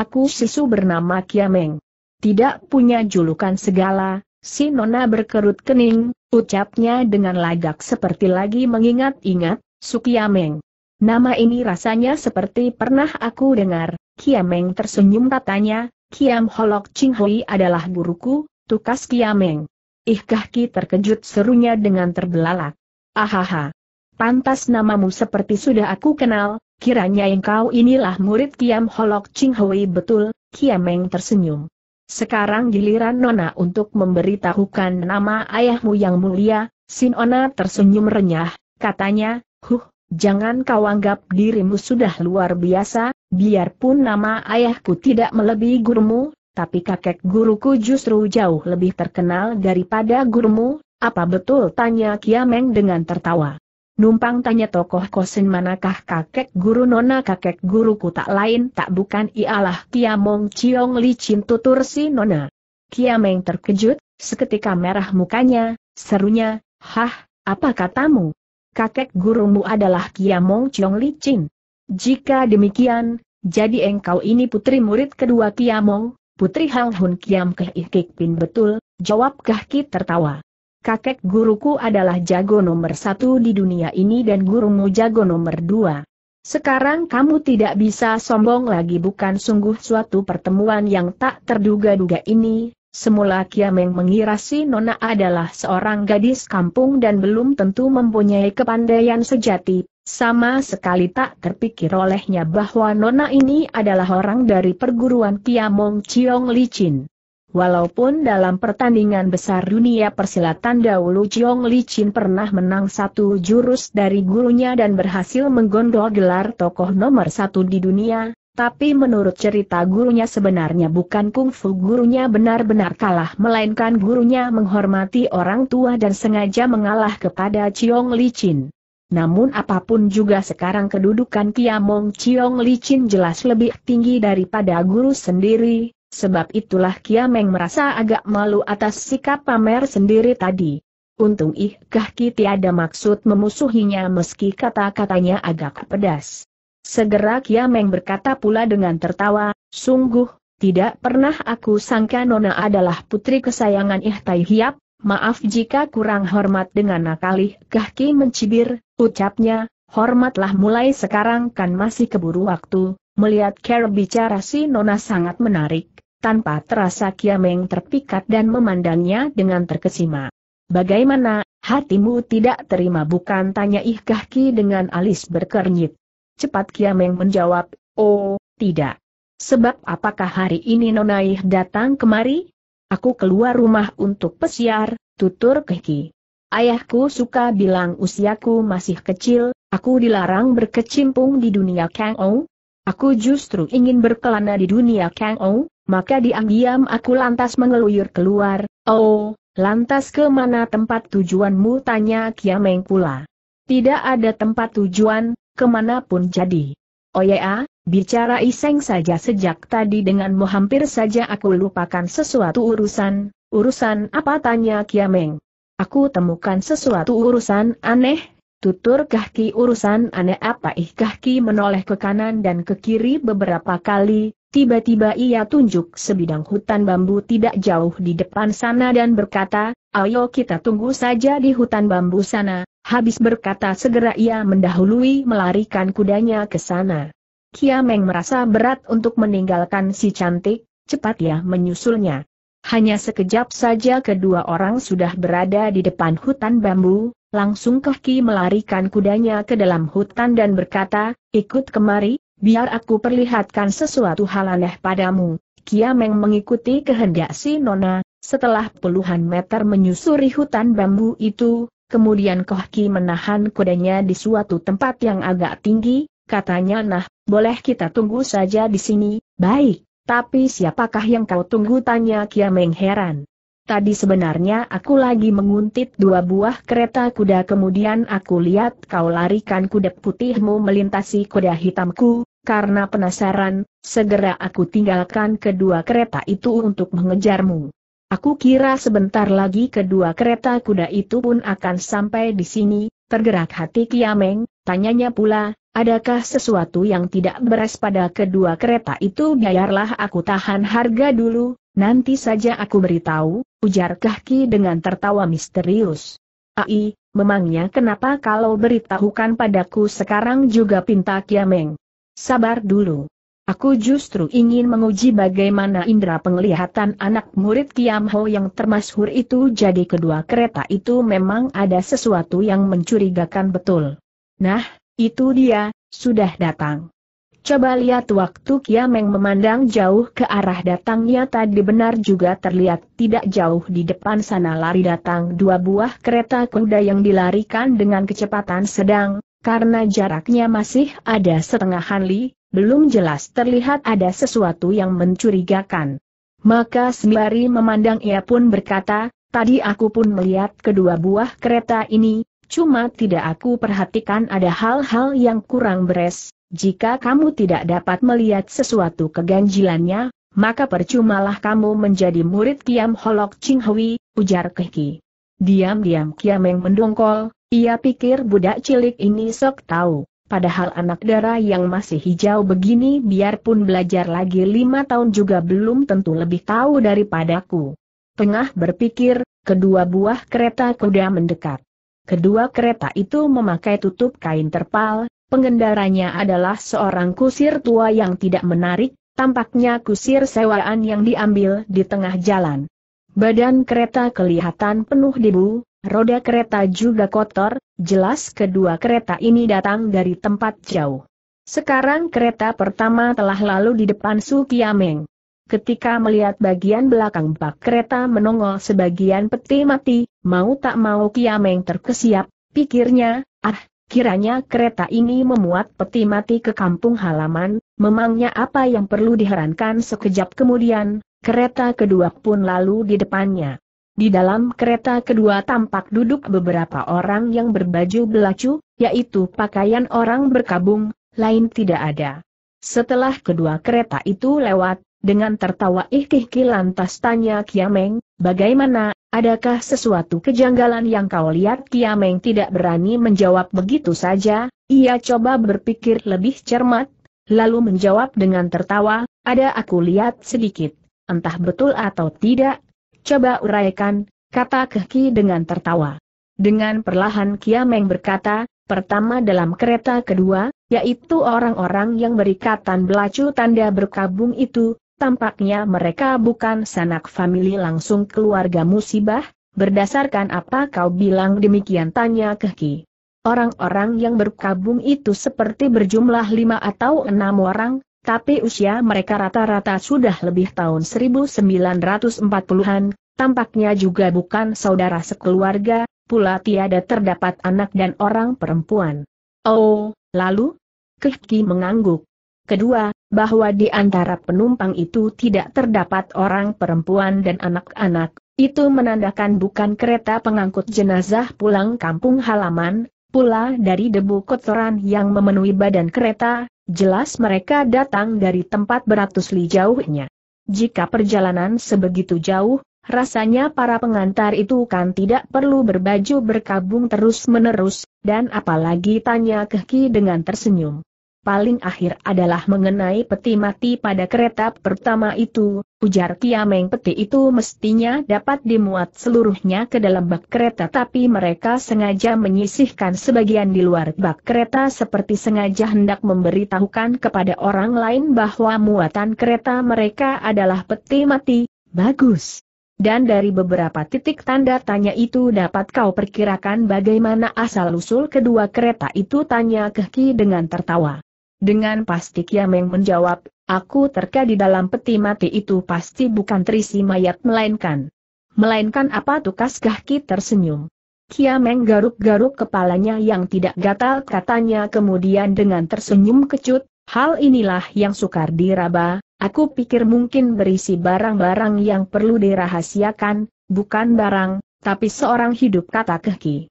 aku sisu bernama Kiameng. Tidak punya julukan segala, si nona berkerut kening, ucapnya dengan lagak seperti lagi mengingat-ingat, Sukiameng. Nama ini rasanya seperti pernah aku dengar, Kiameng tersenyum katanya, Kiam Holok Ching Hui adalah guruku, tukas Kiameng. Ih Koh terkejut serunya dengan terbelalak. Ahaha. Pantas namamu seperti sudah aku kenal, kiranya engkau inilah murid Kiam Holok Ching Hui betul, Kiam Meng tersenyum. Sekarang giliran Nona untuk memberitahukan nama ayahmu yang mulia, Sinona tersenyum renyah, katanya, huh, jangan kau anggap dirimu sudah luar biasa, biarpun nama ayahku tidak melebihi gurumu, tapi kakek guruku justru jauh lebih terkenal daripada gurumu, apa betul? Tanya Kiameng dengan tertawa. Numpang tanya tokoh kosin manakah kakek guru nona kakek guruku tak lain tak bukan ialah Kiamong Chiong Li Chin tutur si nona. Kiameng terkejut, seketika merah mukanya, serunya, hah, apa katamu? Kakek gurumu adalah Kiamong Chiong Li Chin. Jika demikian, jadi engkau ini putri murid kedua Kiamong, putri Hang Hun Kiam Keh Ikik Pin betul, jawab Kah Ki tertawa kakek guruku adalah jago nomor satu di dunia ini dan gurumu jago nomor dua. Sekarang kamu tidak bisa sombong lagi bukan sungguh suatu pertemuan yang tak terduga-duga ini, semula Kiameng mengira si Nona adalah seorang gadis kampung dan belum tentu mempunyai kepandaian sejati, sama sekali tak terpikir olehnya bahwa Nona ini adalah orang dari perguruan Kiamong Chiong Licin. Walaupun dalam pertandingan besar dunia persilatan dahulu Li Licin pernah menang satu jurus dari gurunya dan berhasil menggondol gelar tokoh nomor satu di dunia, tapi menurut cerita gurunya sebenarnya bukan kungfu gurunya benar-benar kalah melainkan gurunya menghormati orang tua dan sengaja mengalah kepada Li Licin. Namun apapun juga sekarang kedudukan Kiamong Chiong Licin jelas lebih tinggi daripada guru sendiri, Sebab itulah Kiameng merasa agak malu atas sikap pamer sendiri tadi. Untung Ih Kahki tiada maksud memusuhinya meski kata-katanya agak pedas. Segera Kia Meng berkata pula dengan tertawa, sungguh, tidak pernah aku sangka Nona adalah putri kesayangan Ih Tai Hiap, maaf jika kurang hormat dengan kah Kahki mencibir, ucapnya, hormatlah mulai sekarang kan masih keburu waktu, melihat Care bicara si Nona sangat menarik, tanpa terasa Kiameng terpikat dan memandangnya dengan terkesima. Bagaimana, hatimu tidak terima bukan tanya Ih Ki dengan alis berkernyit. Cepat Kiameng menjawab, oh, tidak. Sebab apakah hari ini Nonaih datang kemari? Aku keluar rumah untuk pesiar, tutur kehki. Ayahku suka bilang usiaku masih kecil, aku dilarang berkecimpung di dunia Kang Ou. Aku justru ingin berkelana di dunia Kang Ou, maka diam-diam aku lantas mengeluyur keluar, oh, lantas ke mana tempat tujuanmu tanya Kiameng pula. Tidak ada tempat tujuan, kemanapun jadi. Oh ya, bicara iseng saja sejak tadi denganmu hampir saja aku lupakan sesuatu urusan, urusan apa tanya Kiameng. Aku temukan sesuatu urusan aneh, Tutur kaki urusan aneh apa ih kaki menoleh ke kanan dan ke kiri beberapa kali, Tiba-tiba ia tunjuk sebidang hutan bambu tidak jauh di depan sana dan berkata, ayo kita tunggu saja di hutan bambu sana, habis berkata segera ia mendahului melarikan kudanya ke sana. Kiameng merasa berat untuk meninggalkan si cantik, cepat ia menyusulnya. Hanya sekejap saja kedua orang sudah berada di depan hutan bambu, langsung kaki melarikan kudanya ke dalam hutan dan berkata, ikut kemari, Biar aku perlihatkan sesuatu hal aneh padamu. Kiameng mengikuti kehendak si Nona, setelah puluhan meter menyusuri hutan bambu itu, kemudian Kohki menahan kudanya di suatu tempat yang agak tinggi, katanya nah, boleh kita tunggu saja di sini, baik, tapi siapakah yang kau tunggu tanya Kiameng heran. Tadi sebenarnya aku lagi menguntit dua buah kereta kuda kemudian aku lihat kau larikan kuda putihmu melintasi kuda hitamku, karena penasaran, segera aku tinggalkan kedua kereta itu untuk mengejarmu. Aku kira sebentar lagi kedua kereta kuda itu pun akan sampai di sini, tergerak hati Kiameng, tanyanya pula, adakah sesuatu yang tidak beres pada kedua kereta itu biarlah aku tahan harga dulu, nanti saja aku beritahu, ujar Kahki dengan tertawa misterius. Ai, memangnya kenapa kalau beritahukan padaku sekarang juga pinta Kiameng? Sabar dulu. Aku justru ingin menguji bagaimana indera penglihatan anak murid Kiam Ho yang termasuk itu jadi kedua kereta itu memang ada sesuatu yang mencurigakan betul. Nah, itu dia, sudah datang. Coba lihat waktu Kiameng memandang jauh ke arah datangnya tadi benar juga terlihat tidak jauh di depan sana lari datang dua buah kereta kuda yang dilarikan dengan kecepatan sedang, karena jaraknya masih ada setengah hanli, belum jelas terlihat ada sesuatu yang mencurigakan. Maka sembari memandang ia pun berkata, tadi aku pun melihat kedua buah kereta ini, cuma tidak aku perhatikan ada hal-hal yang kurang beres. Jika kamu tidak dapat melihat sesuatu keganjilannya, maka percumalah kamu menjadi murid Kiam Holok Ching Hui, ujar Keiki. Diam-diam Kiam yang mendongkol, ia pikir budak cilik ini sok tahu, padahal anak darah yang masih hijau begini biarpun belajar lagi lima tahun juga belum tentu lebih tahu daripadaku. Tengah berpikir, kedua buah kereta kuda mendekat. Kedua kereta itu memakai tutup kain terpal, pengendaranya adalah seorang kusir tua yang tidak menarik, tampaknya kusir sewaan yang diambil di tengah jalan. Badan kereta kelihatan penuh debu, Roda kereta juga kotor, jelas kedua kereta ini datang dari tempat jauh. Sekarang kereta pertama telah lalu di depan Sukiameng. Ketika melihat bagian belakang bak kereta menongol sebagian peti mati, mau tak mau Kiameng terkesiap, pikirnya, ah, kiranya kereta ini memuat peti mati ke kampung halaman, memangnya apa yang perlu diherankan sekejap kemudian, kereta kedua pun lalu di depannya. Di dalam kereta kedua tampak duduk beberapa orang yang berbaju belacu, yaitu pakaian orang berkabung, lain tidak ada. Setelah kedua kereta itu lewat, dengan tertawa ikih kilan lantas tanya Kiameng, bagaimana, adakah sesuatu kejanggalan yang kau lihat Kiameng tidak berani menjawab begitu saja, ia coba berpikir lebih cermat, lalu menjawab dengan tertawa, ada aku lihat sedikit, entah betul atau tidak, Coba uraikan, kata Kehki dengan tertawa. Dengan perlahan Kiameng berkata, pertama dalam kereta kedua, yaitu orang-orang yang berikatan belacu tanda berkabung itu, tampaknya mereka bukan sanak famili langsung keluarga musibah, berdasarkan apa kau bilang demikian tanya Kehki. Orang-orang yang berkabung itu seperti berjumlah lima atau enam orang, tapi usia mereka rata-rata sudah lebih tahun 1940-an, tampaknya juga bukan saudara sekeluarga, pula tiada terdapat anak dan orang perempuan. Oh, lalu? Kehki mengangguk. Kedua, bahwa di antara penumpang itu tidak terdapat orang perempuan dan anak-anak, itu menandakan bukan kereta pengangkut jenazah pulang kampung halaman, Pula dari debu kotoran yang memenuhi badan kereta, jelas mereka datang dari tempat beratus li jauhnya. Jika perjalanan sebegitu jauh, rasanya para pengantar itu kan tidak perlu berbaju berkabung terus-menerus, dan apalagi tanya Kehki dengan tersenyum paling akhir adalah mengenai peti mati pada kereta pertama itu, ujar Kiameng peti itu mestinya dapat dimuat seluruhnya ke dalam bak kereta tapi mereka sengaja menyisihkan sebagian di luar bak kereta seperti sengaja hendak memberitahukan kepada orang lain bahwa muatan kereta mereka adalah peti mati, bagus. Dan dari beberapa titik tanda tanya itu dapat kau perkirakan bagaimana asal-usul kedua kereta itu tanya Kehki dengan tertawa. Dengan pasti Kiameng menjawab, aku terka di dalam peti mati itu pasti bukan terisi mayat melainkan. Melainkan apa tukas Gahki tersenyum. Kiameng garuk-garuk kepalanya yang tidak gatal katanya kemudian dengan tersenyum kecut, hal inilah yang sukar diraba, aku pikir mungkin berisi barang-barang yang perlu dirahasiakan, bukan barang, tapi seorang hidup kata Gahki.